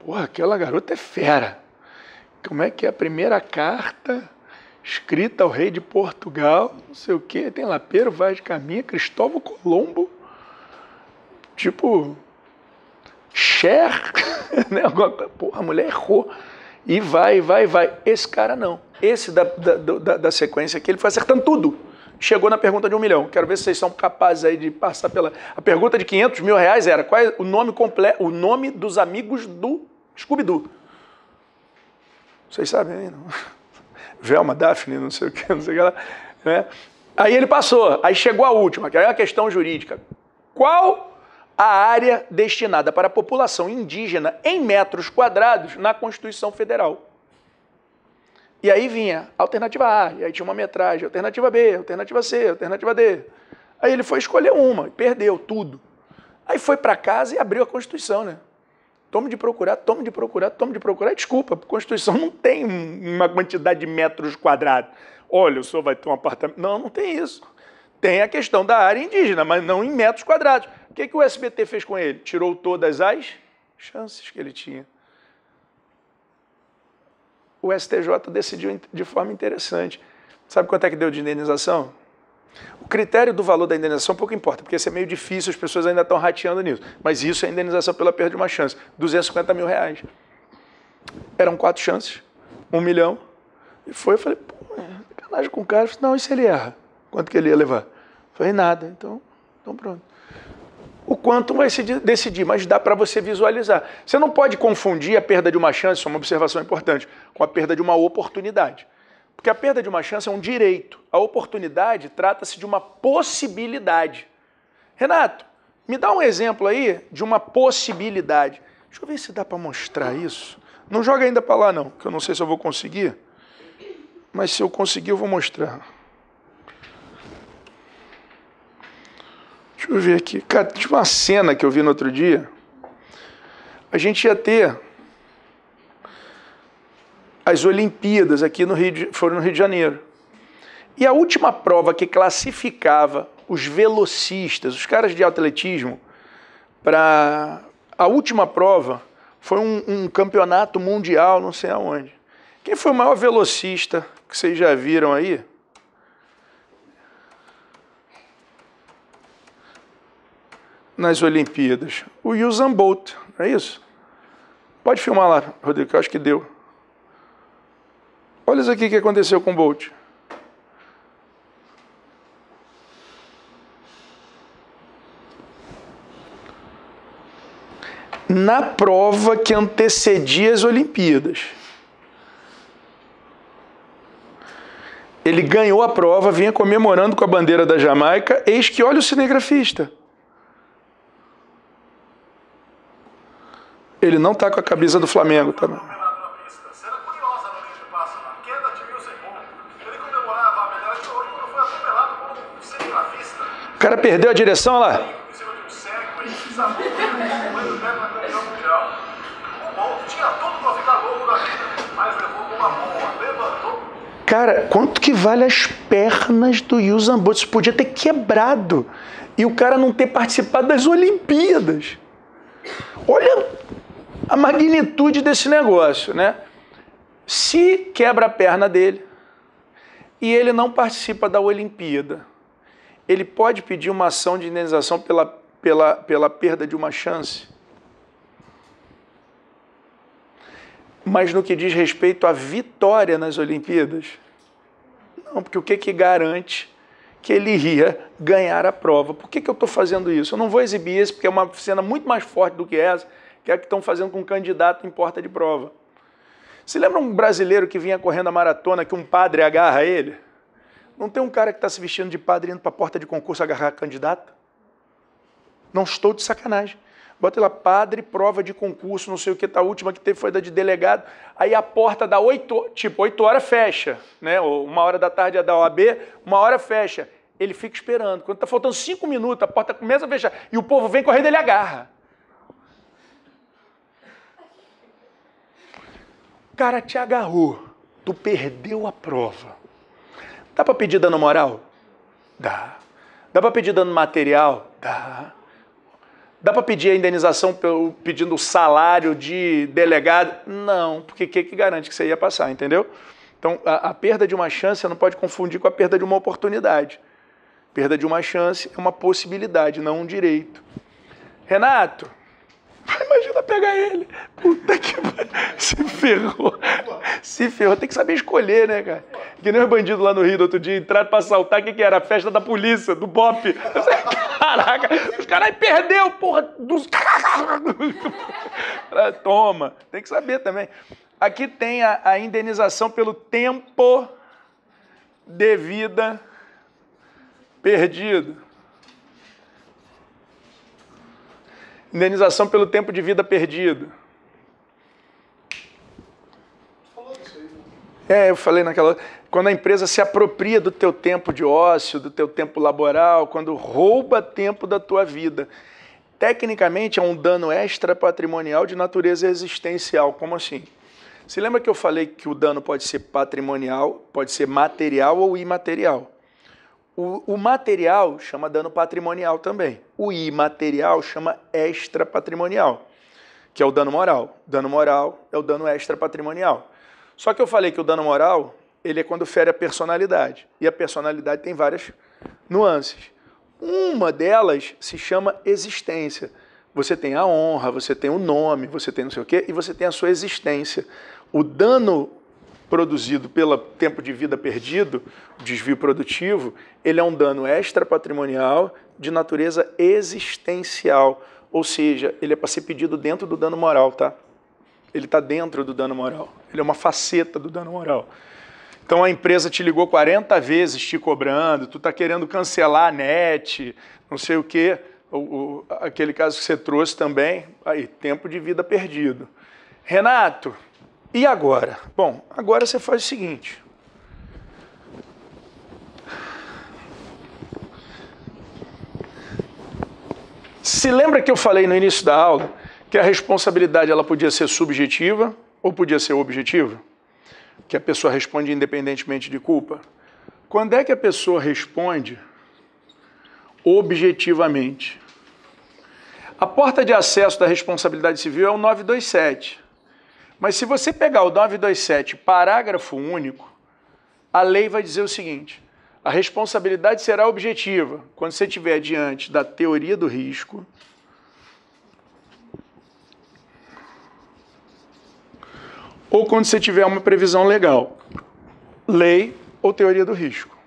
Speaker 1: Porra, aquela garota é fera. Como é que é a primeira carta escrita ao rei de Portugal, não sei o quê, tem lá vai Vaz de Caminha, Cristóvão Colombo, tipo, Cher, né? Porra, a mulher errou. E vai, vai, vai. Esse cara não. Esse da, da, da, da sequência aqui, ele foi acertando tudo. Chegou na pergunta de um milhão. Quero ver se vocês são capazes aí de passar pela. A pergunta de 500 mil reais era qual é o nome completo, o nome dos amigos do Scooby-Doo. Vocês sabem aí, não? Velma Daphne, não sei o que, não sei o que lá. Né? Aí ele passou, aí chegou a última, que é a questão jurídica. Qual a área destinada para a população indígena em metros quadrados na Constituição Federal? E aí vinha alternativa A, e aí tinha uma metragem, alternativa B, alternativa C, alternativa D. Aí ele foi escolher uma, perdeu tudo. Aí foi para casa e abriu a Constituição, né? Toma de procurar, toma de procurar, toma de procurar. É desculpa, a Constituição não tem uma quantidade de metros quadrados. Olha, o senhor vai ter um apartamento. Não, não tem isso. Tem a questão da área indígena, mas não em metros quadrados. O que, que o SBT fez com ele? Tirou todas as chances que ele tinha. O STJ decidiu de forma interessante. Sabe quanto é que deu de indenização? O critério do valor da indenização pouco importa, porque isso é meio difícil, as pessoas ainda estão rateando nisso. Mas isso é indenização pela perda de uma chance. 250 mil reais. Eram quatro chances, um milhão. E foi, eu falei, pô, é sacanagem com o cara. falei, não, e se ele erra? Quanto que ele ia levar? Foi falei, nada. Então, então pronto. O quanto vai se decidir, mas dá para você visualizar. Você não pode confundir a perda de uma chance, isso é uma observação importante, com a perda de uma oportunidade. Porque a perda de uma chance é um direito. A oportunidade trata-se de uma possibilidade. Renato, me dá um exemplo aí de uma possibilidade. Deixa eu ver se dá para mostrar isso. Não joga ainda para lá não, que eu não sei se eu vou conseguir. Mas se eu conseguir, eu vou mostrar. Deixa eu ver aqui. Cara, tinha uma cena que eu vi no outro dia. A gente ia ter as Olimpíadas aqui no Rio de, foram no Rio de Janeiro. E a última prova que classificava os velocistas, os caras de atletismo, para a última prova foi um, um, campeonato mundial, não sei aonde. Quem foi o maior velocista que vocês já viram aí? Nas Olimpíadas. O Usain Bolt, não é isso? Pode filmar lá, Rodrigo, que eu acho que deu. Olha isso aqui que aconteceu com Bolt. Na prova que antecedia as Olimpíadas. Ele ganhou a prova, vinha comemorando com a bandeira da Jamaica, eis que olha o cinegrafista. Ele não está com a camisa do Flamengo também. Tá? cara perdeu a direção, olha lá. Cara, quanto que vale as pernas do Usain Bolt? Isso podia ter quebrado e o cara não ter participado das Olimpíadas. Olha a magnitude desse negócio, né? Se quebra a perna dele e ele não participa da Olimpíada, ele pode pedir uma ação de indenização pela, pela, pela perda de uma chance. Mas no que diz respeito à vitória nas Olimpíadas, não, porque o que, que garante que ele iria ganhar a prova? Por que, que eu estou fazendo isso? Eu não vou exibir isso, porque é uma cena muito mais forte do que essa, que é a que estão fazendo com um candidato em porta de prova. Se lembra um brasileiro que vinha correndo a maratona que um padre agarra ele? Não tem um cara que está se vestindo de padre indo para a porta de concurso agarrar candidato? Não estou de sacanagem. Bota lá, padre, prova de concurso, não sei o que, tá, a última que teve foi da de delegado. Aí a porta dá oito tipo, oito horas fecha, né? Ou uma hora da tarde é da OAB, uma hora fecha. Ele fica esperando. Quando tá faltando cinco minutos, a porta começa a fechar. E o povo vem correndo, ele agarra. O cara te agarrou. Tu perdeu a prova. Dá para pedir dano moral? Dá. Dá para pedir dano material? Dá. Dá para pedir a indenização pelo, pedindo o salário de delegado? Não, porque o que, que garante que você ia passar, entendeu? Então, a, a perda de uma chance não pode confundir com a perda de uma oportunidade. Perda de uma chance é uma possibilidade, não um direito. Renato, ah, imagina pegar ele. Puta que Se ferrou. Se ferrou. Tem que saber escolher, né, cara? Que nem os bandidos lá no Rio do outro dia entraram pra assaltar. O que, que era? A festa da polícia, do BOP. Caraca, os caras perdeu, porra. Dos... Toma. Tem que saber também. Aqui tem a, a indenização pelo tempo de vida perdido. Indenização pelo tempo de vida perdido. É, eu falei naquela. Quando a empresa se apropria do teu tempo de ócio, do teu tempo laboral, quando rouba tempo da tua vida. Tecnicamente é um dano extra patrimonial de natureza existencial. Como assim? Se lembra que eu falei que o dano pode ser patrimonial, pode ser material ou imaterial. O, o, material chama dano patrimonial também. O imaterial chama extra patrimonial, que é o dano moral. Dano moral é o dano extra patrimonial. Só que eu falei que o dano moral ele é quando fere a personalidade. E a personalidade tem várias nuances. Uma delas se chama existência. Você tem a honra, você tem o nome, você tem não sei o quê, e você tem a sua existência. O dano produzido pelo tempo de vida perdido, o desvio produtivo, ele é um dano extrapatrimonial de natureza existencial, ou seja, ele é para ser pedido dentro do dano moral, tá? Ele está dentro do dano moral, ele é uma faceta do dano moral. Então a empresa te ligou 40 vezes te cobrando, tu está querendo cancelar a net, não sei o quê. O, o, aquele caso que você trouxe também, aí, tempo de vida perdido. Renato, e agora? Bom, agora você faz o seguinte. Se lembra que eu falei no início da aula que a responsabilidade ela podia ser subjetiva ou podia ser objetiva? Que a pessoa responde independentemente de culpa. Quando é que a pessoa responde objetivamente? A porta de acesso da responsabilidade civil é o 927. Mas se você pegar o 927, parágrafo único, a lei vai dizer o seguinte: a responsabilidade será objetiva quando você estiver diante da teoria do risco. Ou quando você tiver uma previsão legal, lei ou teoria do risco.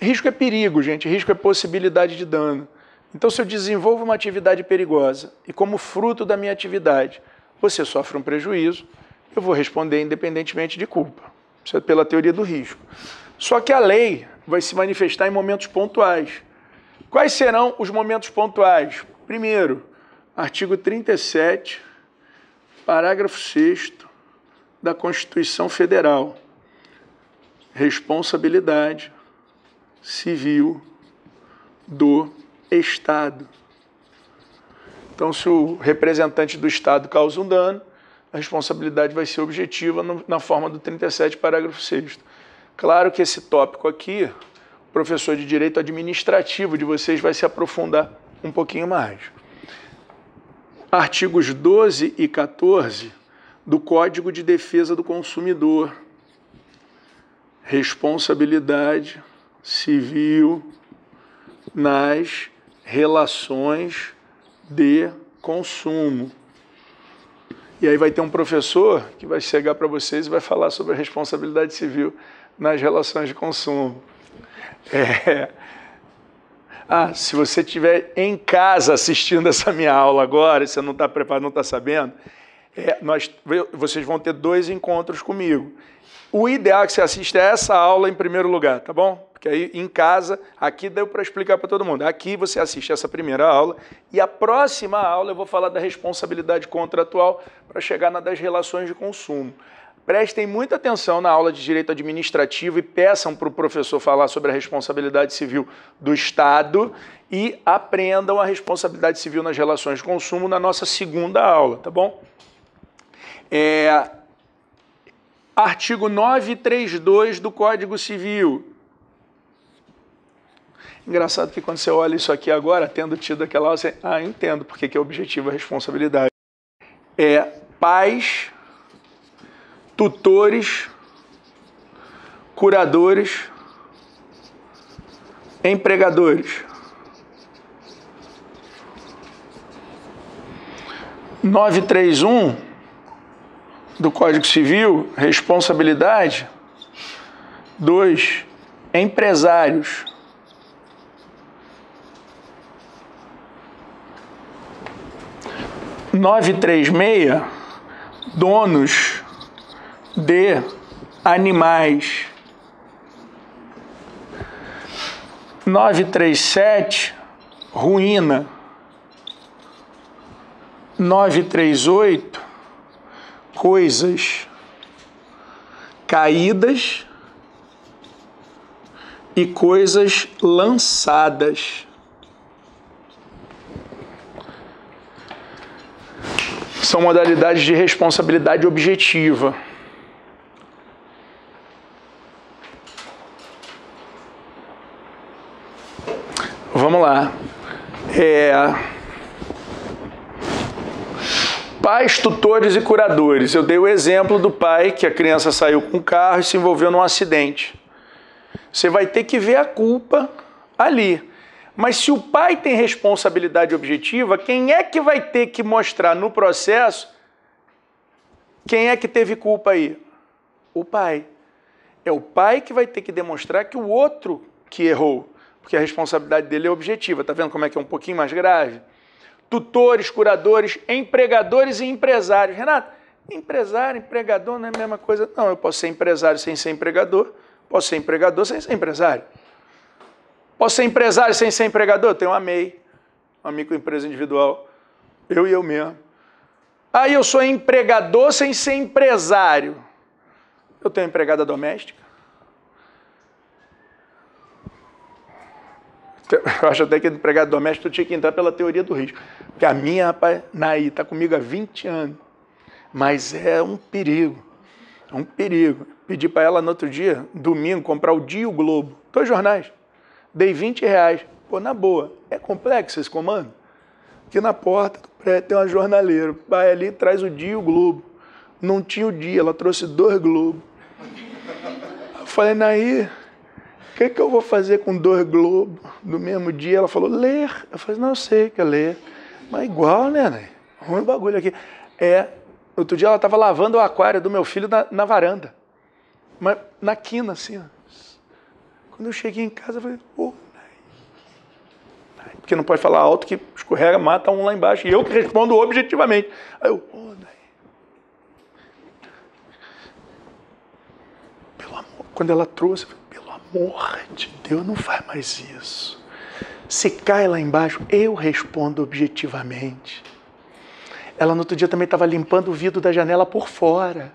Speaker 1: Risco é perigo, gente, risco é possibilidade de dano. Então, se eu desenvolvo uma atividade perigosa e, como fruto da minha atividade, você sofre um prejuízo, eu vou responder independentemente de culpa. Isso é pela teoria do risco. Só que a lei vai se manifestar em momentos pontuais. Quais serão os momentos pontuais? Primeiro, artigo 37, parágrafo 6 da Constituição Federal. Responsabilidade civil do Estado. Então, se o representante do Estado causa um dano, a responsabilidade vai ser objetiva na forma do 37, parágrafo 6. Claro que esse tópico aqui, o professor de direito administrativo de vocês vai se aprofundar um pouquinho mais. Artigos 12 e 14 do Código de Defesa do Consumidor. Responsabilidade civil nas relações de consumo. E aí vai ter um professor que vai chegar para vocês e vai falar sobre a responsabilidade civil nas relações de consumo. É... Ah, se você estiver em casa assistindo essa minha aula agora, você não está preparado, não está sabendo, é, nós, vocês vão ter dois encontros comigo. O ideal é que você assista essa aula em primeiro lugar, tá bom? Porque aí em casa, aqui deu para explicar para todo mundo. Aqui você assiste essa primeira aula e a próxima aula eu vou falar da responsabilidade contratual para chegar na das relações de consumo. Prestem muita atenção na aula de direito administrativo e peçam para o professor falar sobre a responsabilidade civil do Estado e aprendam a responsabilidade civil nas relações de consumo na nossa segunda aula, tá bom? É, artigo 932 do Código Civil. Engraçado que quando você olha isso aqui agora, tendo tido aquela aula, você, ah, entendo porque que é objetivo a responsabilidade. É pais, tutores, curadores, empregadores. Nove três um do Código Civil, responsabilidade. dois Empresários. 936, donos de animais. 937, ruína. 938, coisas caídas e coisas lançadas. são modalidades de responsabilidade objetiva. Vamos lá. É... Pais, tutores e curadores. Eu dei o exemplo do pai que a criança saiu com o carro e se envolveu num acidente. Você vai ter que ver a culpa ali. Mas se o pai tem responsabilidade objetiva, quem é que vai ter que mostrar no processo quem é que teve culpa aí? O pai. É o pai que vai ter que demonstrar que o outro que errou, porque a responsabilidade dele é objetiva. Tá vendo como é que é um pouquinho mais grave? Tutores, curadores, empregadores e empresários. Renato, empresário, empregador não é a mesma coisa. Não, eu posso ser empresário sem ser empregador, posso ser empregador sem ser empresário. Posso ser empresário sem ser empregador? Tenho uma MEI, uma microempresa individual, eu e eu mesmo. Aí ah, eu sou empregador sem ser empresário. Eu tenho empregada doméstica. Eu acho até que empregado doméstico tinha que entrar pela teoria do risco. Porque a minha, rapaz, Naí, está comigo há 20 anos. Mas é um perigo. É um perigo. Pedi para ela no outro dia, domingo, comprar o Dia e o Globo. Dois jornais dei 20 reais. Pô, na boa, é complexo esse comando? Que na porta do prédio tem uma jornaleira, vai ali traz o dia e o globo. Não tinha o dia, ela trouxe dois globos. Eu falei, naí, o que, que eu vou fazer com dois globos no mesmo dia? Ela falou, ler. Eu falei, não eu sei que é ler. Mas é igual, né, Ruim o bagulho aqui. É, outro dia ela estava lavando o aquário do meu filho na, na varanda. Mas na quina, assim, ó. Quando eu cheguei em casa, eu falei, pô, oh, porque não pode falar alto que escorrega, mata um lá embaixo. E eu que respondo objetivamente. Aí eu, oh, pelo amor, quando ela trouxe, falei, pelo amor de Deus, não faz mais isso. Se cai lá embaixo, eu respondo objetivamente. Ela no outro dia também estava limpando o vidro da janela por fora.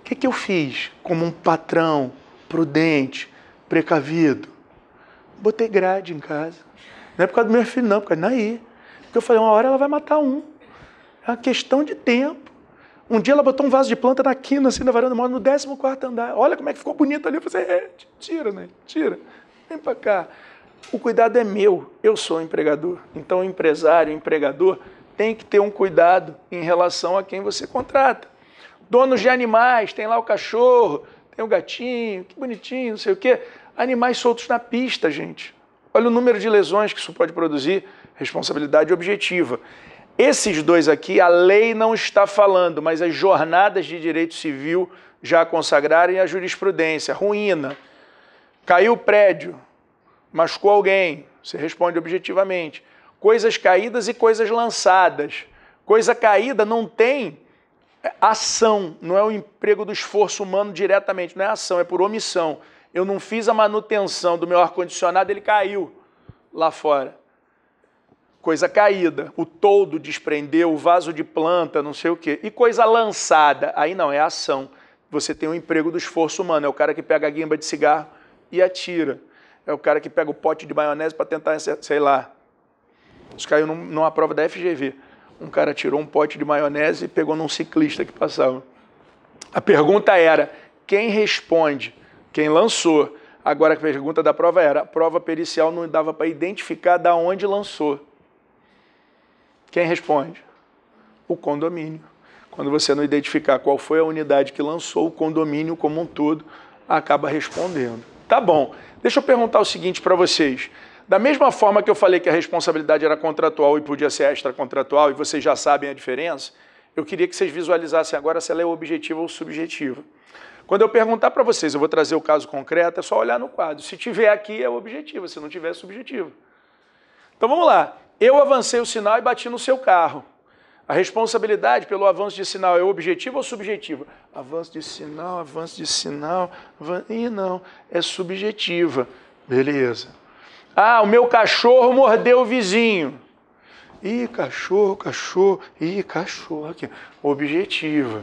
Speaker 1: O que, que eu fiz como um patrão prudente, precavido. Botei grade em casa. Não é por causa do meu filho, não, por causa da Porque eu falei, uma hora ela vai matar um. É uma questão de tempo. Um dia ela botou um vaso de planta na quina, assim, na varanda, mora no 14 andar. Olha como é que ficou bonito ali. Eu falei, assim, é, tira, né? Tira. Vem para cá. O cuidado é meu. Eu sou empregador. Então, empresário, empregador, tem que ter um cuidado em relação a quem você contrata. Donos de animais, tem lá o cachorro, tem um gatinho, que bonitinho, não sei o quê. Animais soltos na pista, gente. Olha o número de lesões que isso pode produzir, responsabilidade objetiva. Esses dois aqui, a lei não está falando, mas as jornadas de direito civil já consagraram e a jurisprudência. Ruína. Caiu o prédio, machucou alguém, você responde objetivamente. Coisas caídas e coisas lançadas. Coisa caída não tem ação, não é o emprego do esforço humano diretamente, não é ação, é por omissão. Eu não fiz a manutenção do meu ar-condicionado, ele caiu lá fora. Coisa caída, o toldo desprendeu, o vaso de planta, não sei o quê. E coisa lançada, aí não, é ação. Você tem o emprego do esforço humano, é o cara que pega a guimba de cigarro e atira. É o cara que pega o pote de maionese para tentar, sei lá. Isso caiu numa prova da FGV um cara tirou um pote de maionese e pegou num ciclista que passava. A pergunta era: quem responde? Quem lançou? Agora a pergunta da prova era: a prova pericial não dava para identificar da onde lançou. Quem responde? O condomínio. Quando você não identificar qual foi a unidade que lançou, o condomínio como um todo acaba respondendo. Tá bom. Deixa eu perguntar o seguinte para vocês. Da mesma forma que eu falei que a responsabilidade era contratual e podia ser extracontratual, e vocês já sabem a diferença, eu queria que vocês visualizassem agora se ela é objetiva ou subjetiva. Quando eu perguntar para vocês, eu vou trazer o caso concreto, é só olhar no quadro. Se tiver aqui, é objetiva, se não tiver, é subjetiva. Então vamos lá. Eu avancei o sinal e bati no seu carro. A responsabilidade pelo avanço de sinal é objetiva ou subjetiva? Avanço de sinal, avanço de sinal. Avan... Ih, não, é subjetiva. Beleza. Ah, o meu cachorro mordeu o vizinho. Ih, cachorro, cachorro, ih, cachorro. Aqui. Objetiva.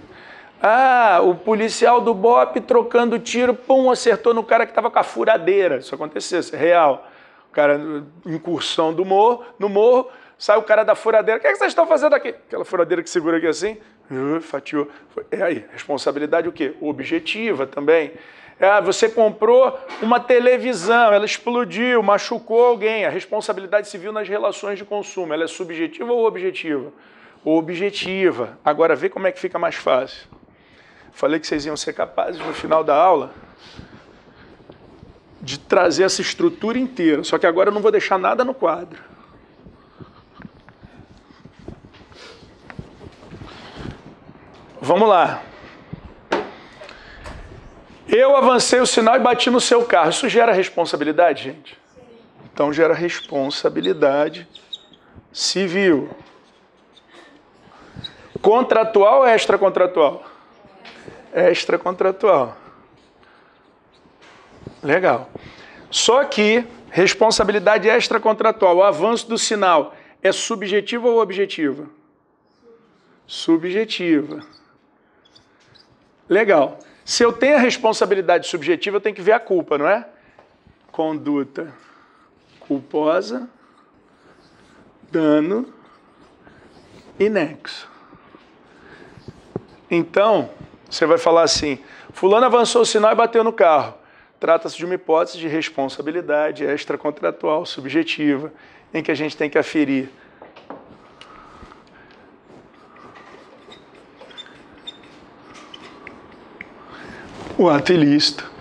Speaker 1: Ah, o policial do BOP trocando tiro, pum, acertou no cara que estava com a furadeira. Isso acontecesse, é real. O cara, incursão do morro, no morro, sai o cara da furadeira. O que, é que vocês estão fazendo aqui? Aquela furadeira que segura aqui assim, uh, fatiou. É aí, responsabilidade o quê? Objetiva também. É, você comprou uma televisão, ela explodiu, machucou alguém. A responsabilidade civil nas relações de consumo, ela é subjetiva ou objetiva? Objetiva. Agora vê como é que fica mais fácil. Falei que vocês iam ser capazes no final da aula de trazer essa estrutura inteira. Só que agora eu não vou deixar nada no quadro. Vamos lá. Eu avancei o sinal e bati no seu carro. Isso gera responsabilidade, gente? Então gera responsabilidade civil. Contratual ou extracontratual? Extracontratual. Legal. Só que responsabilidade extracontratual, o avanço do sinal, é subjetiva ou objetiva? Subjetiva. Legal. Se eu tenho a responsabilidade subjetiva, eu tenho que ver a culpa, não é? Conduta culposa, dano e nexo. Então, você vai falar assim: Fulano avançou o sinal e bateu no carro. Trata-se de uma hipótese de responsabilidade extracontratual, subjetiva, em que a gente tem que aferir o ato ilícito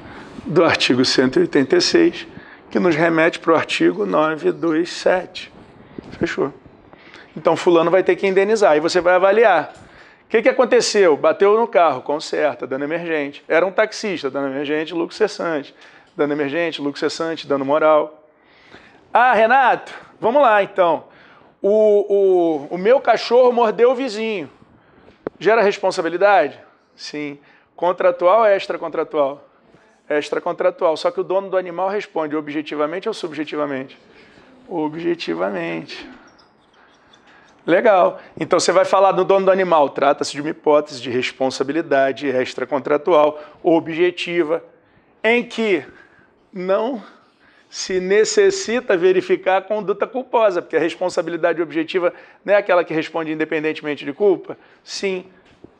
Speaker 1: do artigo 186, que nos remete para o artigo 927. Fechou. Então, Fulano vai ter que indenizar. E você vai avaliar. O que, que aconteceu? Bateu no carro, conserta, dano emergente. Era um taxista, dano emergente, lucro cessante. Dano emergente, lucro cessante, dano moral. Ah, Renato, vamos lá então. O, o, o meu cachorro mordeu o vizinho. Gera responsabilidade? Sim. Contratual ou extracontratual? Extracontratual. Só que o dono do animal responde objetivamente ou subjetivamente? Objetivamente. Legal. Então você vai falar do dono do animal. Trata-se de uma hipótese de responsabilidade extracontratual objetiva, em que não se necessita verificar a conduta culposa, porque a responsabilidade objetiva não é aquela que responde independentemente de culpa? Sim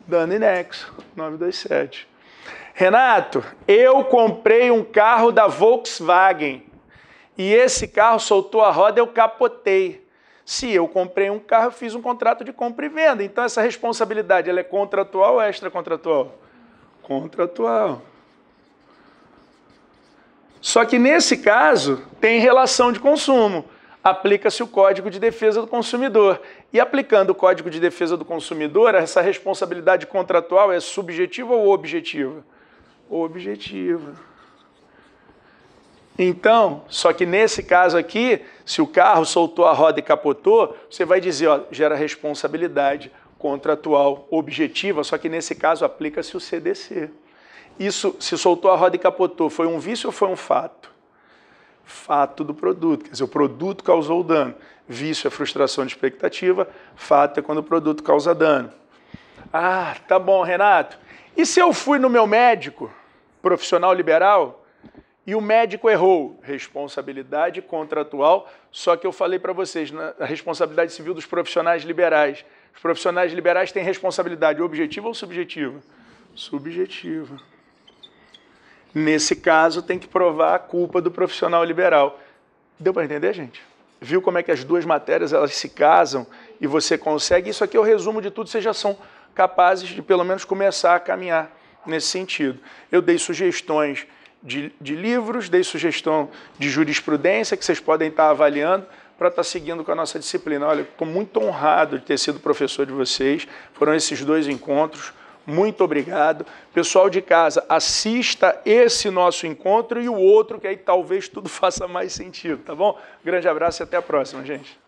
Speaker 1: Dani Nexo 927. Renato, eu comprei um carro da Volkswagen e esse carro soltou a roda, eu capotei. Se eu comprei um carro, eu fiz um contrato de compra e venda. Então essa responsabilidade, ela é contratual ou contratual. Contratual. Só que nesse caso tem relação de consumo aplica-se o Código de Defesa do Consumidor. E aplicando o Código de Defesa do Consumidor, essa responsabilidade contratual é subjetiva ou objetiva? Objetiva. Então, só que nesse caso aqui, se o carro soltou a roda e capotou, você vai dizer, ó, gera responsabilidade contratual objetiva, só que nesse caso aplica-se o CDC. Isso, se soltou a roda e capotou, foi um vício ou foi um fato? fato do produto. Quer dizer, o produto causou o dano. Vício é frustração de expectativa, fato é quando o produto causa dano. Ah, tá bom, Renato. E se eu fui no meu médico, profissional liberal, e o médico errou? Responsabilidade contratual, só que eu falei para vocês, na responsabilidade civil dos profissionais liberais. Os profissionais liberais têm responsabilidade objetiva ou subjetiva? Subjetiva. Nesse caso, tem que provar a culpa do profissional liberal. Deu para entender, gente? Viu como é que as duas matérias elas se casam e você consegue? Isso aqui é o resumo de tudo, vocês já são capazes de pelo menos começar a caminhar nesse sentido. Eu dei sugestões de, de livros, dei sugestão de jurisprudência que vocês podem estar avaliando para estar tá seguindo com a nossa disciplina. Olha, estou muito honrado de ter sido professor de vocês. Foram esses dois encontros muito obrigado. Pessoal de casa, assista esse nosso encontro e o outro, que aí talvez tudo faça mais sentido, tá bom? Grande abraço e até a próxima, gente.